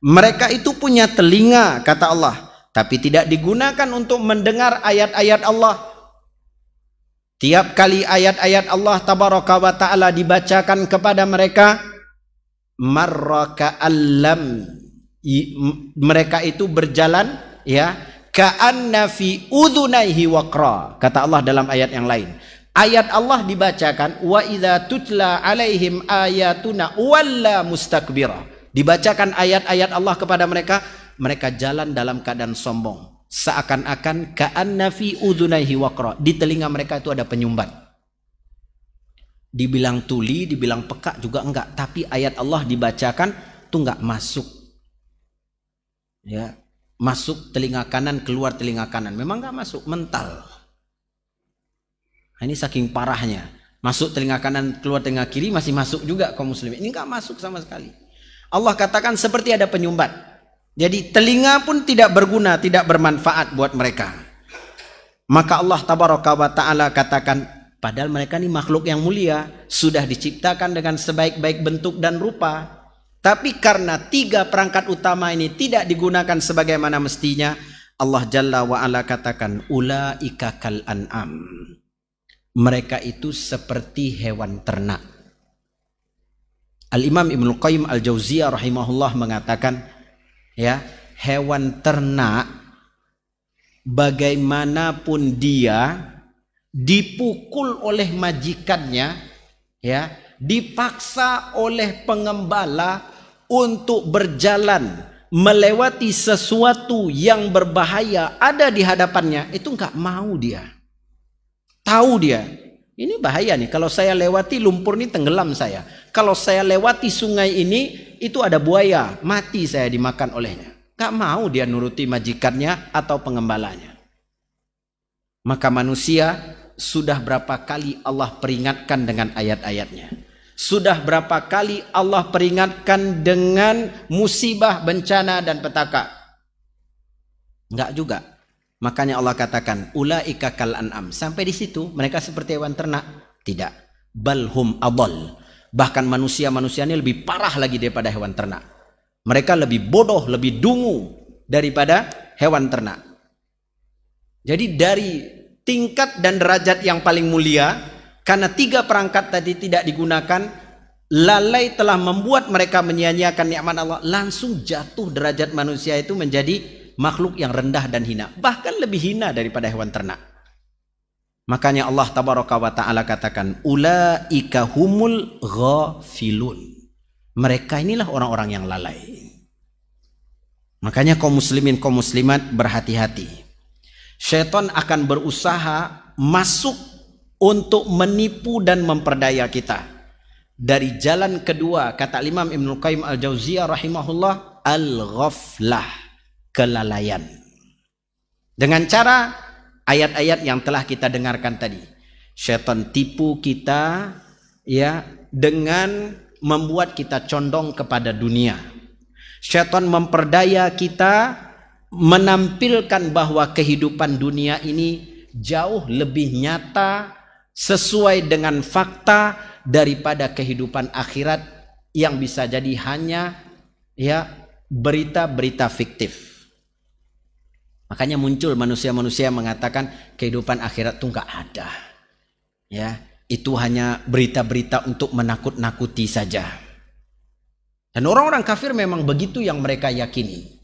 mereka itu punya telinga, kata Allah, tapi tidak digunakan untuk mendengar ayat-ayat Allah. Tiap kali ayat-ayat Allah tabaraka wa ta'ala dibacakan kepada mereka, alam mereka itu berjalan ya ka'anna fi udhunaihi waqra kata Allah dalam ayat yang lain ayat Allah dibacakan wa idza tutla alaihim ayatuna walla mustakbira dibacakan ayat-ayat Allah kepada mereka, mereka jalan dalam keadaan sombong. Seakan-akan ka'anna nafi udhunaihi waqra. Di telinga mereka itu ada penyumbat. Dibilang tuli, dibilang peka juga enggak, tapi ayat Allah dibacakan tuh enggak masuk. Ya, masuk telinga kanan, keluar telinga kanan. Memang enggak masuk, mental. Nah, ini saking parahnya. Masuk telinga kanan, keluar telinga kiri masih masuk juga kaum muslimin. Ini enggak masuk sama sekali. Allah katakan seperti ada penyumbat. Jadi telinga pun tidak berguna, tidak bermanfaat buat mereka. Maka Allah tabaraka wa taala katakan, padahal mereka ini makhluk yang mulia, sudah diciptakan dengan sebaik-baik bentuk dan rupa. Tapi karena tiga perangkat utama ini tidak digunakan sebagaimana mestinya, Allah Jalla wa Ala katakan ulaika kal an'am. Mereka itu seperti hewan ternak. Al-Imam Ibnu Qayyim Al-Jauziyah rahimahullah mengatakan ya, hewan ternak bagaimanapun dia dipukul oleh majikannya ya, dipaksa oleh pengembala untuk berjalan melewati sesuatu yang berbahaya ada di hadapannya, itu nggak mau dia. Tahu dia, ini bahaya nih. Kalau saya lewati lumpur ini tenggelam saya. Kalau saya lewati sungai ini, itu ada buaya, mati saya dimakan olehnya. Gak mau dia nuruti majikannya atau pengembalanya. Maka manusia sudah berapa kali Allah peringatkan dengan ayat-ayatnya. Sudah berapa kali Allah peringatkan dengan musibah, bencana dan petaka. Enggak juga. Makanya Allah katakan ulaika ikakal an'am. Sampai di situ mereka seperti hewan ternak. Tidak. Balhum adol. Bahkan manusia-manusia ini lebih parah lagi daripada hewan ternak. Mereka lebih bodoh, lebih dungu daripada hewan ternak. Jadi dari tingkat dan derajat yang paling mulia, karena tiga perangkat tadi tidak digunakan, lalai telah membuat mereka menyia-nyiakan nikmat Allah, langsung jatuh derajat manusia itu menjadi makhluk yang rendah dan hina, bahkan lebih hina daripada hewan ternak. Makanya Allah tabaraka wa taala katakan ulaika humul ghafilun. Mereka inilah orang-orang yang lalai. Makanya kaum muslimin kaum muslimat berhati-hati. Syaitan akan berusaha masuk untuk menipu dan memperdaya kita. Dari jalan kedua kata Imam Ibnu Qayyim Al-Jauziyah rahimahullah al-ghaflah, kelalaian. Dengan cara ayat-ayat yang telah kita dengarkan tadi. Setan tipu kita ya dengan membuat kita condong kepada dunia. Setan memperdaya kita menampilkan bahwa kehidupan dunia ini jauh lebih nyata sesuai dengan fakta daripada kehidupan akhirat yang bisa jadi hanya ya berita-berita fiktif. Makanya muncul manusia-manusia mengatakan kehidupan akhirat itu nggak ada. Ya, itu hanya berita-berita untuk menakut-nakuti saja. Dan orang-orang kafir memang begitu yang mereka yakini.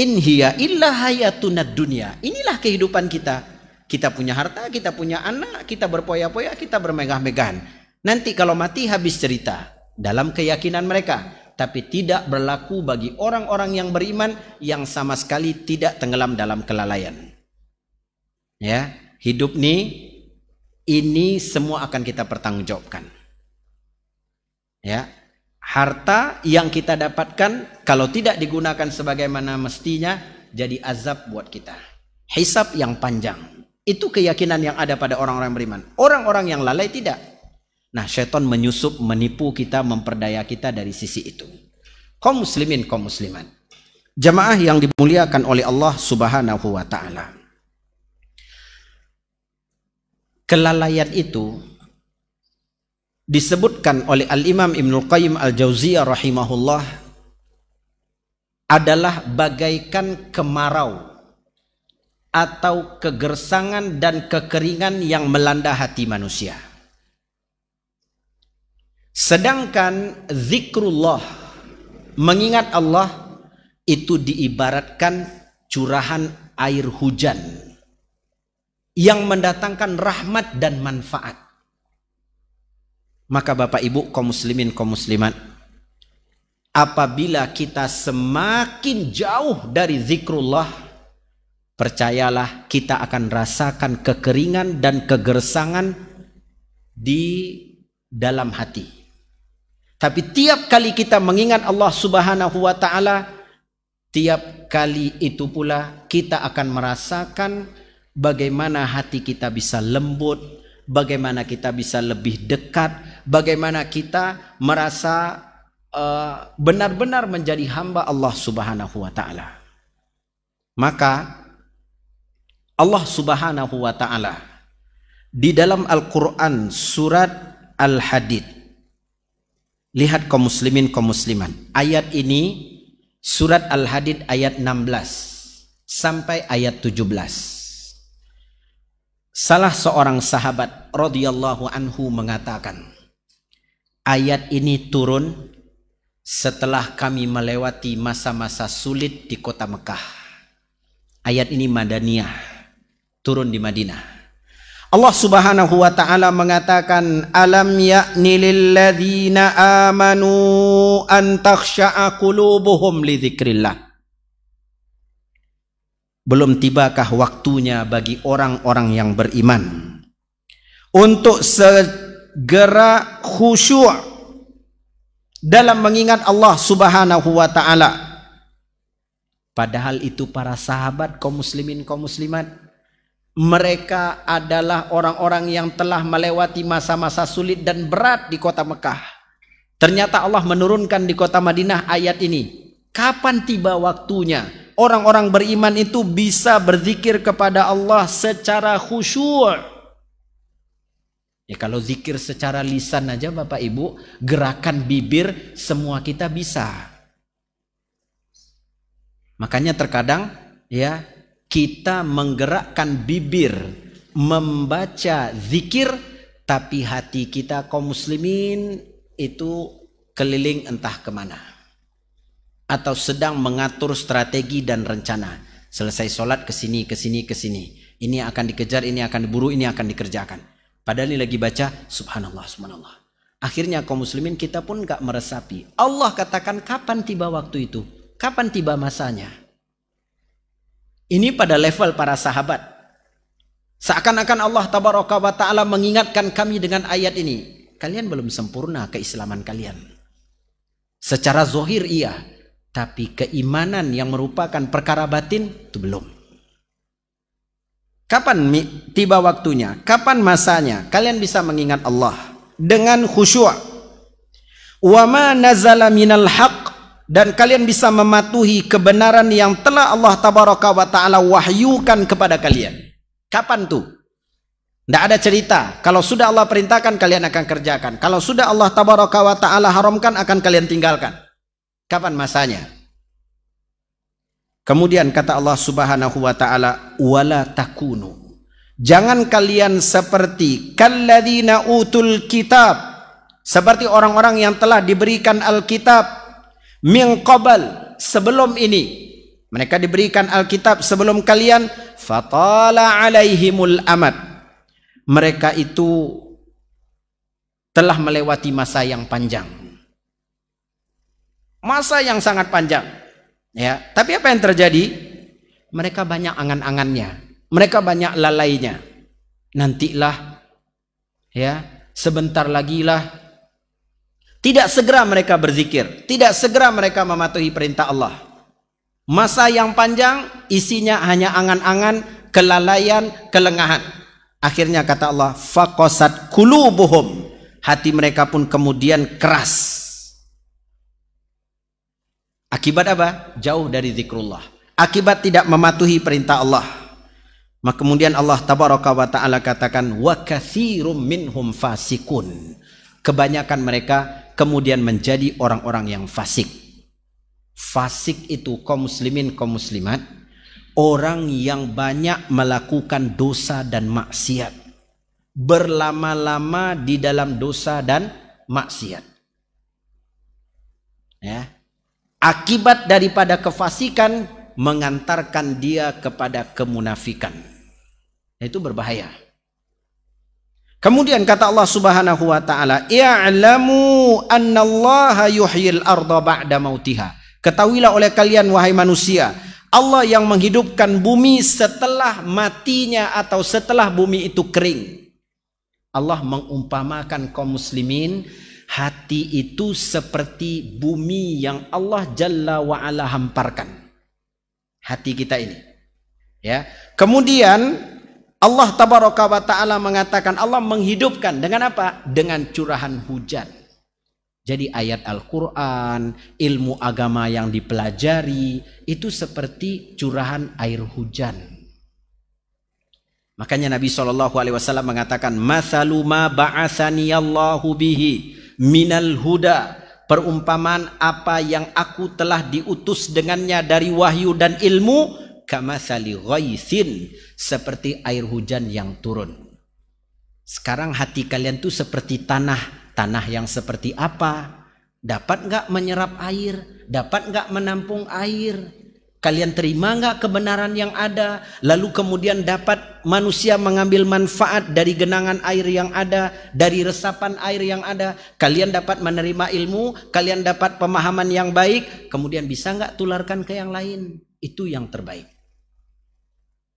In hiya illa hayatunad dunia. Inilah kehidupan kita. Kita punya harta, kita punya anak, kita berpoya-poya, kita bermegah-megahan. Nanti kalau mati habis cerita. Dalam keyakinan mereka tapi tidak berlaku bagi orang-orang yang beriman yang sama sekali tidak tenggelam dalam kelalaian. Ya, hidup ini, ini semua akan kita pertanggungjawabkan. Ya, harta yang kita dapatkan kalau tidak digunakan sebagaimana mestinya jadi azab buat kita. Hisab yang panjang. Itu keyakinan yang ada pada orang-orang beriman. Orang-orang yang lalai tidak. Nah syaitan menyusup, menipu kita, memperdaya kita dari sisi itu. Kaum muslimin, kaum musliman. Jamaah yang dimuliakan oleh Allah subhanahu wa ta'ala. Kelalaian itu disebutkan oleh Al-Imam Ibnul Qayyim Al-Jauziyah rahimahullah adalah bagaikan kemarau atau kegersangan dan kekeringan yang melanda hati manusia. Sedangkan zikrullah mengingat Allah itu diibaratkan curahan air hujan yang mendatangkan rahmat dan manfaat. Maka Bapak Ibu kaum muslimin kaum muslimat apabila kita semakin jauh dari zikrullah percayalah kita akan rasakan kekeringan dan kegersangan di dalam hati. Tapi tiap kali kita mengingat Allah Subhanahu wa taala, tiap kali itu pula kita akan merasakan bagaimana hati kita bisa lembut, bagaimana kita bisa lebih dekat, bagaimana kita merasa eh, benar-benar uh, menjadi hamba Allah Subhanahu wa taala. Maka Allah Subhanahu wa taala di dalam Al-Qur'an surat Al-Hadid Lihat kaum muslimin kaum musliman. Ayat ini surat Al-Hadid ayat 16 sampai ayat 17. Salah seorang sahabat radhiyallahu anhu mengatakan, ayat ini turun setelah kami melewati masa-masa sulit di kota Mekah. Ayat ini Madaniyah, turun di Madinah. Allah Subhanahu wa taala mengatakan alam ya'ni lilladzina amanu an takhsha'a qulubuhum li dzikrillah Belum tibakah waktunya bagi orang-orang yang beriman untuk segera khusyuk dalam mengingat Allah Subhanahu wa taala padahal itu para sahabat kaum muslimin kaum muslimat mereka adalah orang-orang yang telah melewati masa-masa sulit dan berat di kota Mekah. Ternyata Allah menurunkan di kota Madinah ayat ini. Kapan tiba waktunya orang-orang beriman itu bisa berzikir kepada Allah secara khusyuk? Ya kalau zikir secara lisan aja Bapak Ibu, gerakan bibir semua kita bisa. Makanya terkadang ya kita menggerakkan bibir membaca zikir tapi hati kita kaum muslimin itu keliling entah kemana atau sedang mengatur strategi dan rencana selesai sholat ke sini ke sini ke sini ini akan dikejar ini akan diburu ini akan dikerjakan padahal ini lagi baca subhanallah subhanallah akhirnya kaum muslimin kita pun gak meresapi Allah katakan kapan tiba waktu itu kapan tiba masanya ini pada level para sahabat. Seakan-akan Allah tabaraka wa taala mengingatkan kami dengan ayat ini. Kalian belum sempurna keislaman kalian. Secara zohir iya, tapi keimanan yang merupakan perkara batin itu belum. Kapan tiba waktunya? Kapan masanya? Kalian bisa mengingat Allah dengan khusyuk. Wa ma nazala minal haqq dan kalian bisa mematuhi kebenaran yang telah Allah tabaraka wa taala wahyukan kepada kalian. Kapan tuh? Tidak ada cerita. Kalau sudah Allah perintahkan kalian akan kerjakan. Kalau sudah Allah tabaraka wa taala haramkan akan kalian tinggalkan. Kapan masanya? Kemudian kata Allah Subhanahu wa taala, "Wala takunu" Jangan kalian seperti kalladzina utul kitab, seperti orang-orang yang telah diberikan Alkitab min qabal sebelum ini mereka diberikan Alkitab sebelum kalian fatala alaihimul amad mereka itu telah melewati masa yang panjang masa yang sangat panjang ya tapi apa yang terjadi mereka banyak angan-angannya mereka banyak lalainya nantilah ya sebentar lagi lah tidak segera mereka berzikir, tidak segera mereka mematuhi perintah Allah. Masa yang panjang isinya hanya angan-angan, kelalaian, kelengahan. Akhirnya kata Allah, faqasat qulubuhum. Hati mereka pun kemudian keras. Akibat apa? Jauh dari zikrullah. Akibat tidak mematuhi perintah Allah. Maka kemudian Allah tabaraka wa taala katakan wa minhum fasikun. Kebanyakan mereka kemudian menjadi orang-orang yang fasik. Fasik itu kaum muslimin kaum muslimat orang yang banyak melakukan dosa dan maksiat. Berlama-lama di dalam dosa dan maksiat. Ya. Akibat daripada kefasikan mengantarkan dia kepada kemunafikan. Itu berbahaya. Kemudian kata Allah Subhanahu wa taala, "I'lamu annallaha yuhyil arda ba'da mautiha." Ketahuilah oleh kalian wahai manusia, Allah yang menghidupkan bumi setelah matinya atau setelah bumi itu kering. Allah mengumpamakan kaum muslimin hati itu seperti bumi yang Allah Jalla wa ala hamparkan. Hati kita ini. Ya. Kemudian Allah tabaraka wa taala mengatakan Allah menghidupkan dengan apa? Dengan curahan hujan. Jadi ayat Al-Qur'an, ilmu agama yang dipelajari itu seperti curahan air hujan. Makanya Nabi Shallallahu alaihi wasallam mengatakan, Masaluma ma Allahu bihi minal huda." Perumpamaan apa yang aku telah diutus dengannya dari wahyu dan ilmu kamathali ghaisin seperti air hujan yang turun. Sekarang hati kalian tuh seperti tanah. Tanah yang seperti apa? Dapat nggak menyerap air? Dapat nggak menampung air? Kalian terima nggak kebenaran yang ada? Lalu kemudian dapat manusia mengambil manfaat dari genangan air yang ada, dari resapan air yang ada. Kalian dapat menerima ilmu, kalian dapat pemahaman yang baik, kemudian bisa nggak tularkan ke yang lain? Itu yang terbaik.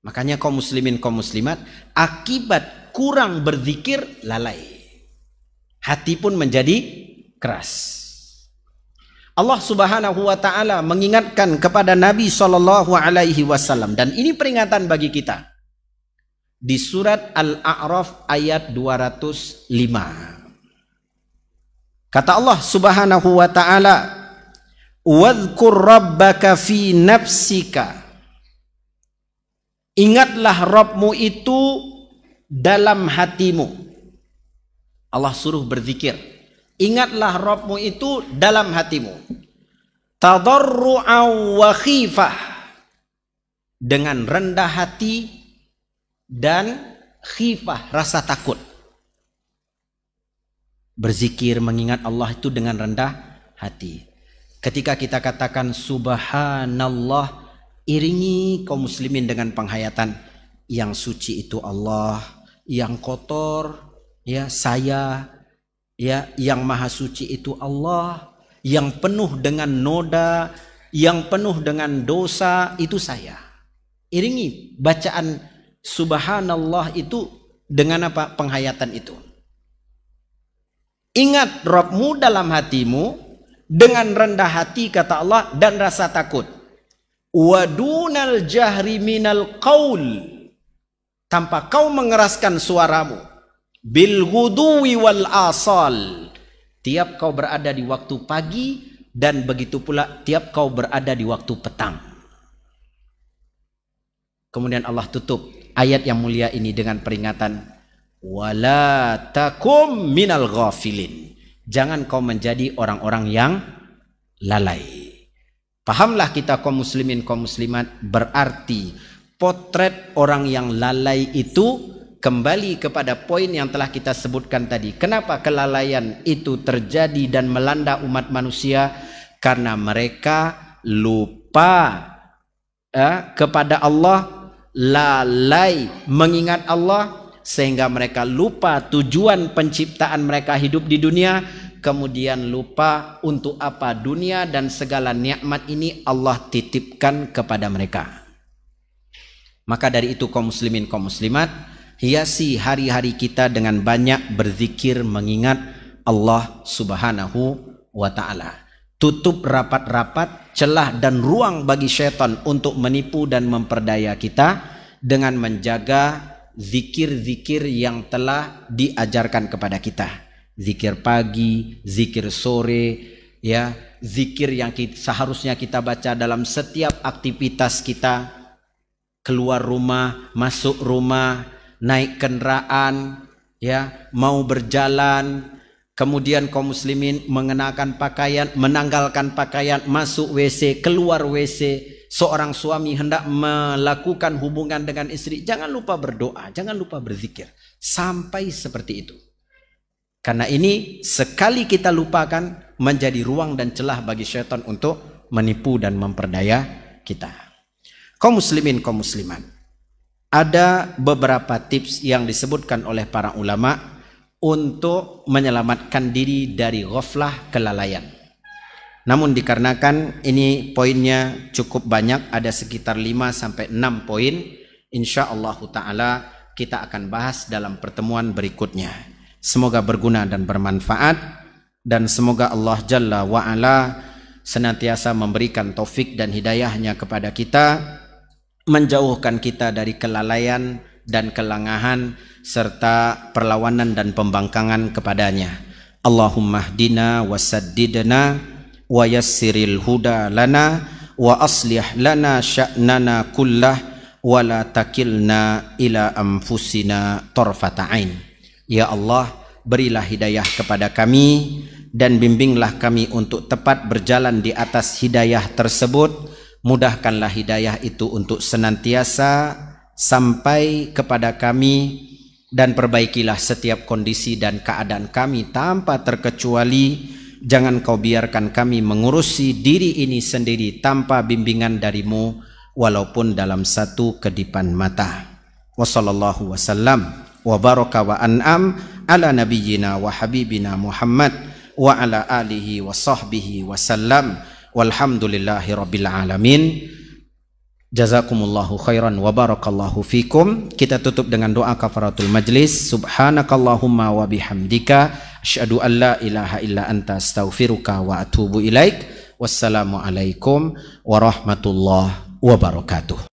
Makanya kaum muslimin kaum muslimat akibat kurang berzikir lalai. Hati pun menjadi keras. Allah Subhanahu wa taala mengingatkan kepada Nabi saw alaihi wasallam dan ini peringatan bagi kita. Di surat Al-A'raf ayat 205. Kata Allah Subhanahu wa taala, "Wadhkur rabbaka fi nafsika" Ingatlah Robmu itu dalam hatimu. Allah suruh berzikir. Ingatlah Robmu itu dalam hatimu. Tadarru'an wa khifah. Dengan rendah hati dan khifah, rasa takut. Berzikir mengingat Allah itu dengan rendah hati. Ketika kita katakan subhanallah, Iringi kaum muslimin dengan penghayatan yang suci itu Allah, yang kotor ya saya ya yang maha suci itu Allah, yang penuh dengan noda, yang penuh dengan dosa itu saya. Iringi bacaan subhanallah itu dengan apa? penghayatan itu. Ingat Robmu dalam hatimu dengan rendah hati kata Allah dan rasa takut wa dunal jahri minal qaul tanpa kau mengeraskan suaramu bil ghuduwi wal asal tiap kau berada di waktu pagi dan begitu pula tiap kau berada di waktu petang kemudian Allah tutup ayat yang mulia ini dengan peringatan wala takum minal ghafilin jangan kau menjadi orang-orang yang lalai Pahamlah kita kaum muslimin kaum muslimat berarti potret orang yang lalai itu kembali kepada poin yang telah kita sebutkan tadi. Kenapa kelalaian itu terjadi dan melanda umat manusia? Karena mereka lupa eh, kepada Allah, lalai mengingat Allah sehingga mereka lupa tujuan penciptaan mereka hidup di dunia kemudian lupa untuk apa dunia dan segala nikmat ini Allah titipkan kepada mereka. Maka dari itu kaum muslimin kaum muslimat, hiasi hari-hari kita dengan banyak berzikir mengingat Allah Subhanahu wa taala. Tutup rapat-rapat celah dan ruang bagi setan untuk menipu dan memperdaya kita dengan menjaga zikir-zikir yang telah diajarkan kepada kita. Zikir pagi, zikir sore, ya, zikir yang kita, seharusnya kita baca dalam setiap aktivitas kita, keluar rumah, masuk rumah, naik kendaraan, ya, mau berjalan, Kemudian kaum muslimin mengenakan pakaian, menanggalkan pakaian, masuk WC, keluar WC. Seorang suami hendak melakukan hubungan dengan istri, jangan lupa berdoa, jangan lupa berzikir. Sampai seperti itu. Karena ini sekali kita lupakan menjadi ruang dan celah bagi setan untuk menipu dan memperdaya kita. Kau muslimin, kau musliman. Ada beberapa tips yang disebutkan oleh para ulama untuk menyelamatkan diri dari ghaflah kelalaian. Namun dikarenakan ini poinnya cukup banyak, ada sekitar 5 sampai 6 poin. Insya Allah Ta'ala kita akan bahas dalam pertemuan berikutnya. Semoga berguna dan bermanfaat dan semoga Allah Jalla wa ala senantiasa memberikan taufik dan hidayahnya kepada kita menjauhkan kita dari kelalaian dan kelangahan serta perlawanan dan pembangkangan kepadanya. Allahumma hdina wasaddidna wa yassiril huda lana wa aslih lana sya'nana kullah wa la takilna ila anfusina tarfata ain. Ya Allah, berilah hidayah kepada kami dan bimbinglah kami untuk tepat berjalan di atas hidayah tersebut. Mudahkanlah hidayah itu untuk senantiasa sampai kepada kami dan perbaikilah setiap kondisi dan keadaan kami tanpa terkecuali jangan kau biarkan kami mengurusi diri ini sendiri tanpa bimbingan darimu walaupun dalam satu kedipan mata. Wassallallahu wa baraka wa an'am ala nabiyyina wa habibina Muhammad wa ala alihi wa sahbihi wa sallam walhamdulillahi rabbil alamin Jazakumullahu khairan wa barakallahu fikum. Kita tutup dengan doa kafaratul majlis. Subhanakallahumma wa bihamdika asyhadu an la ilaha illa anta astaghfiruka wa atubu ilaik. Wassalamualaikum warahmatullahi wabarakatuh.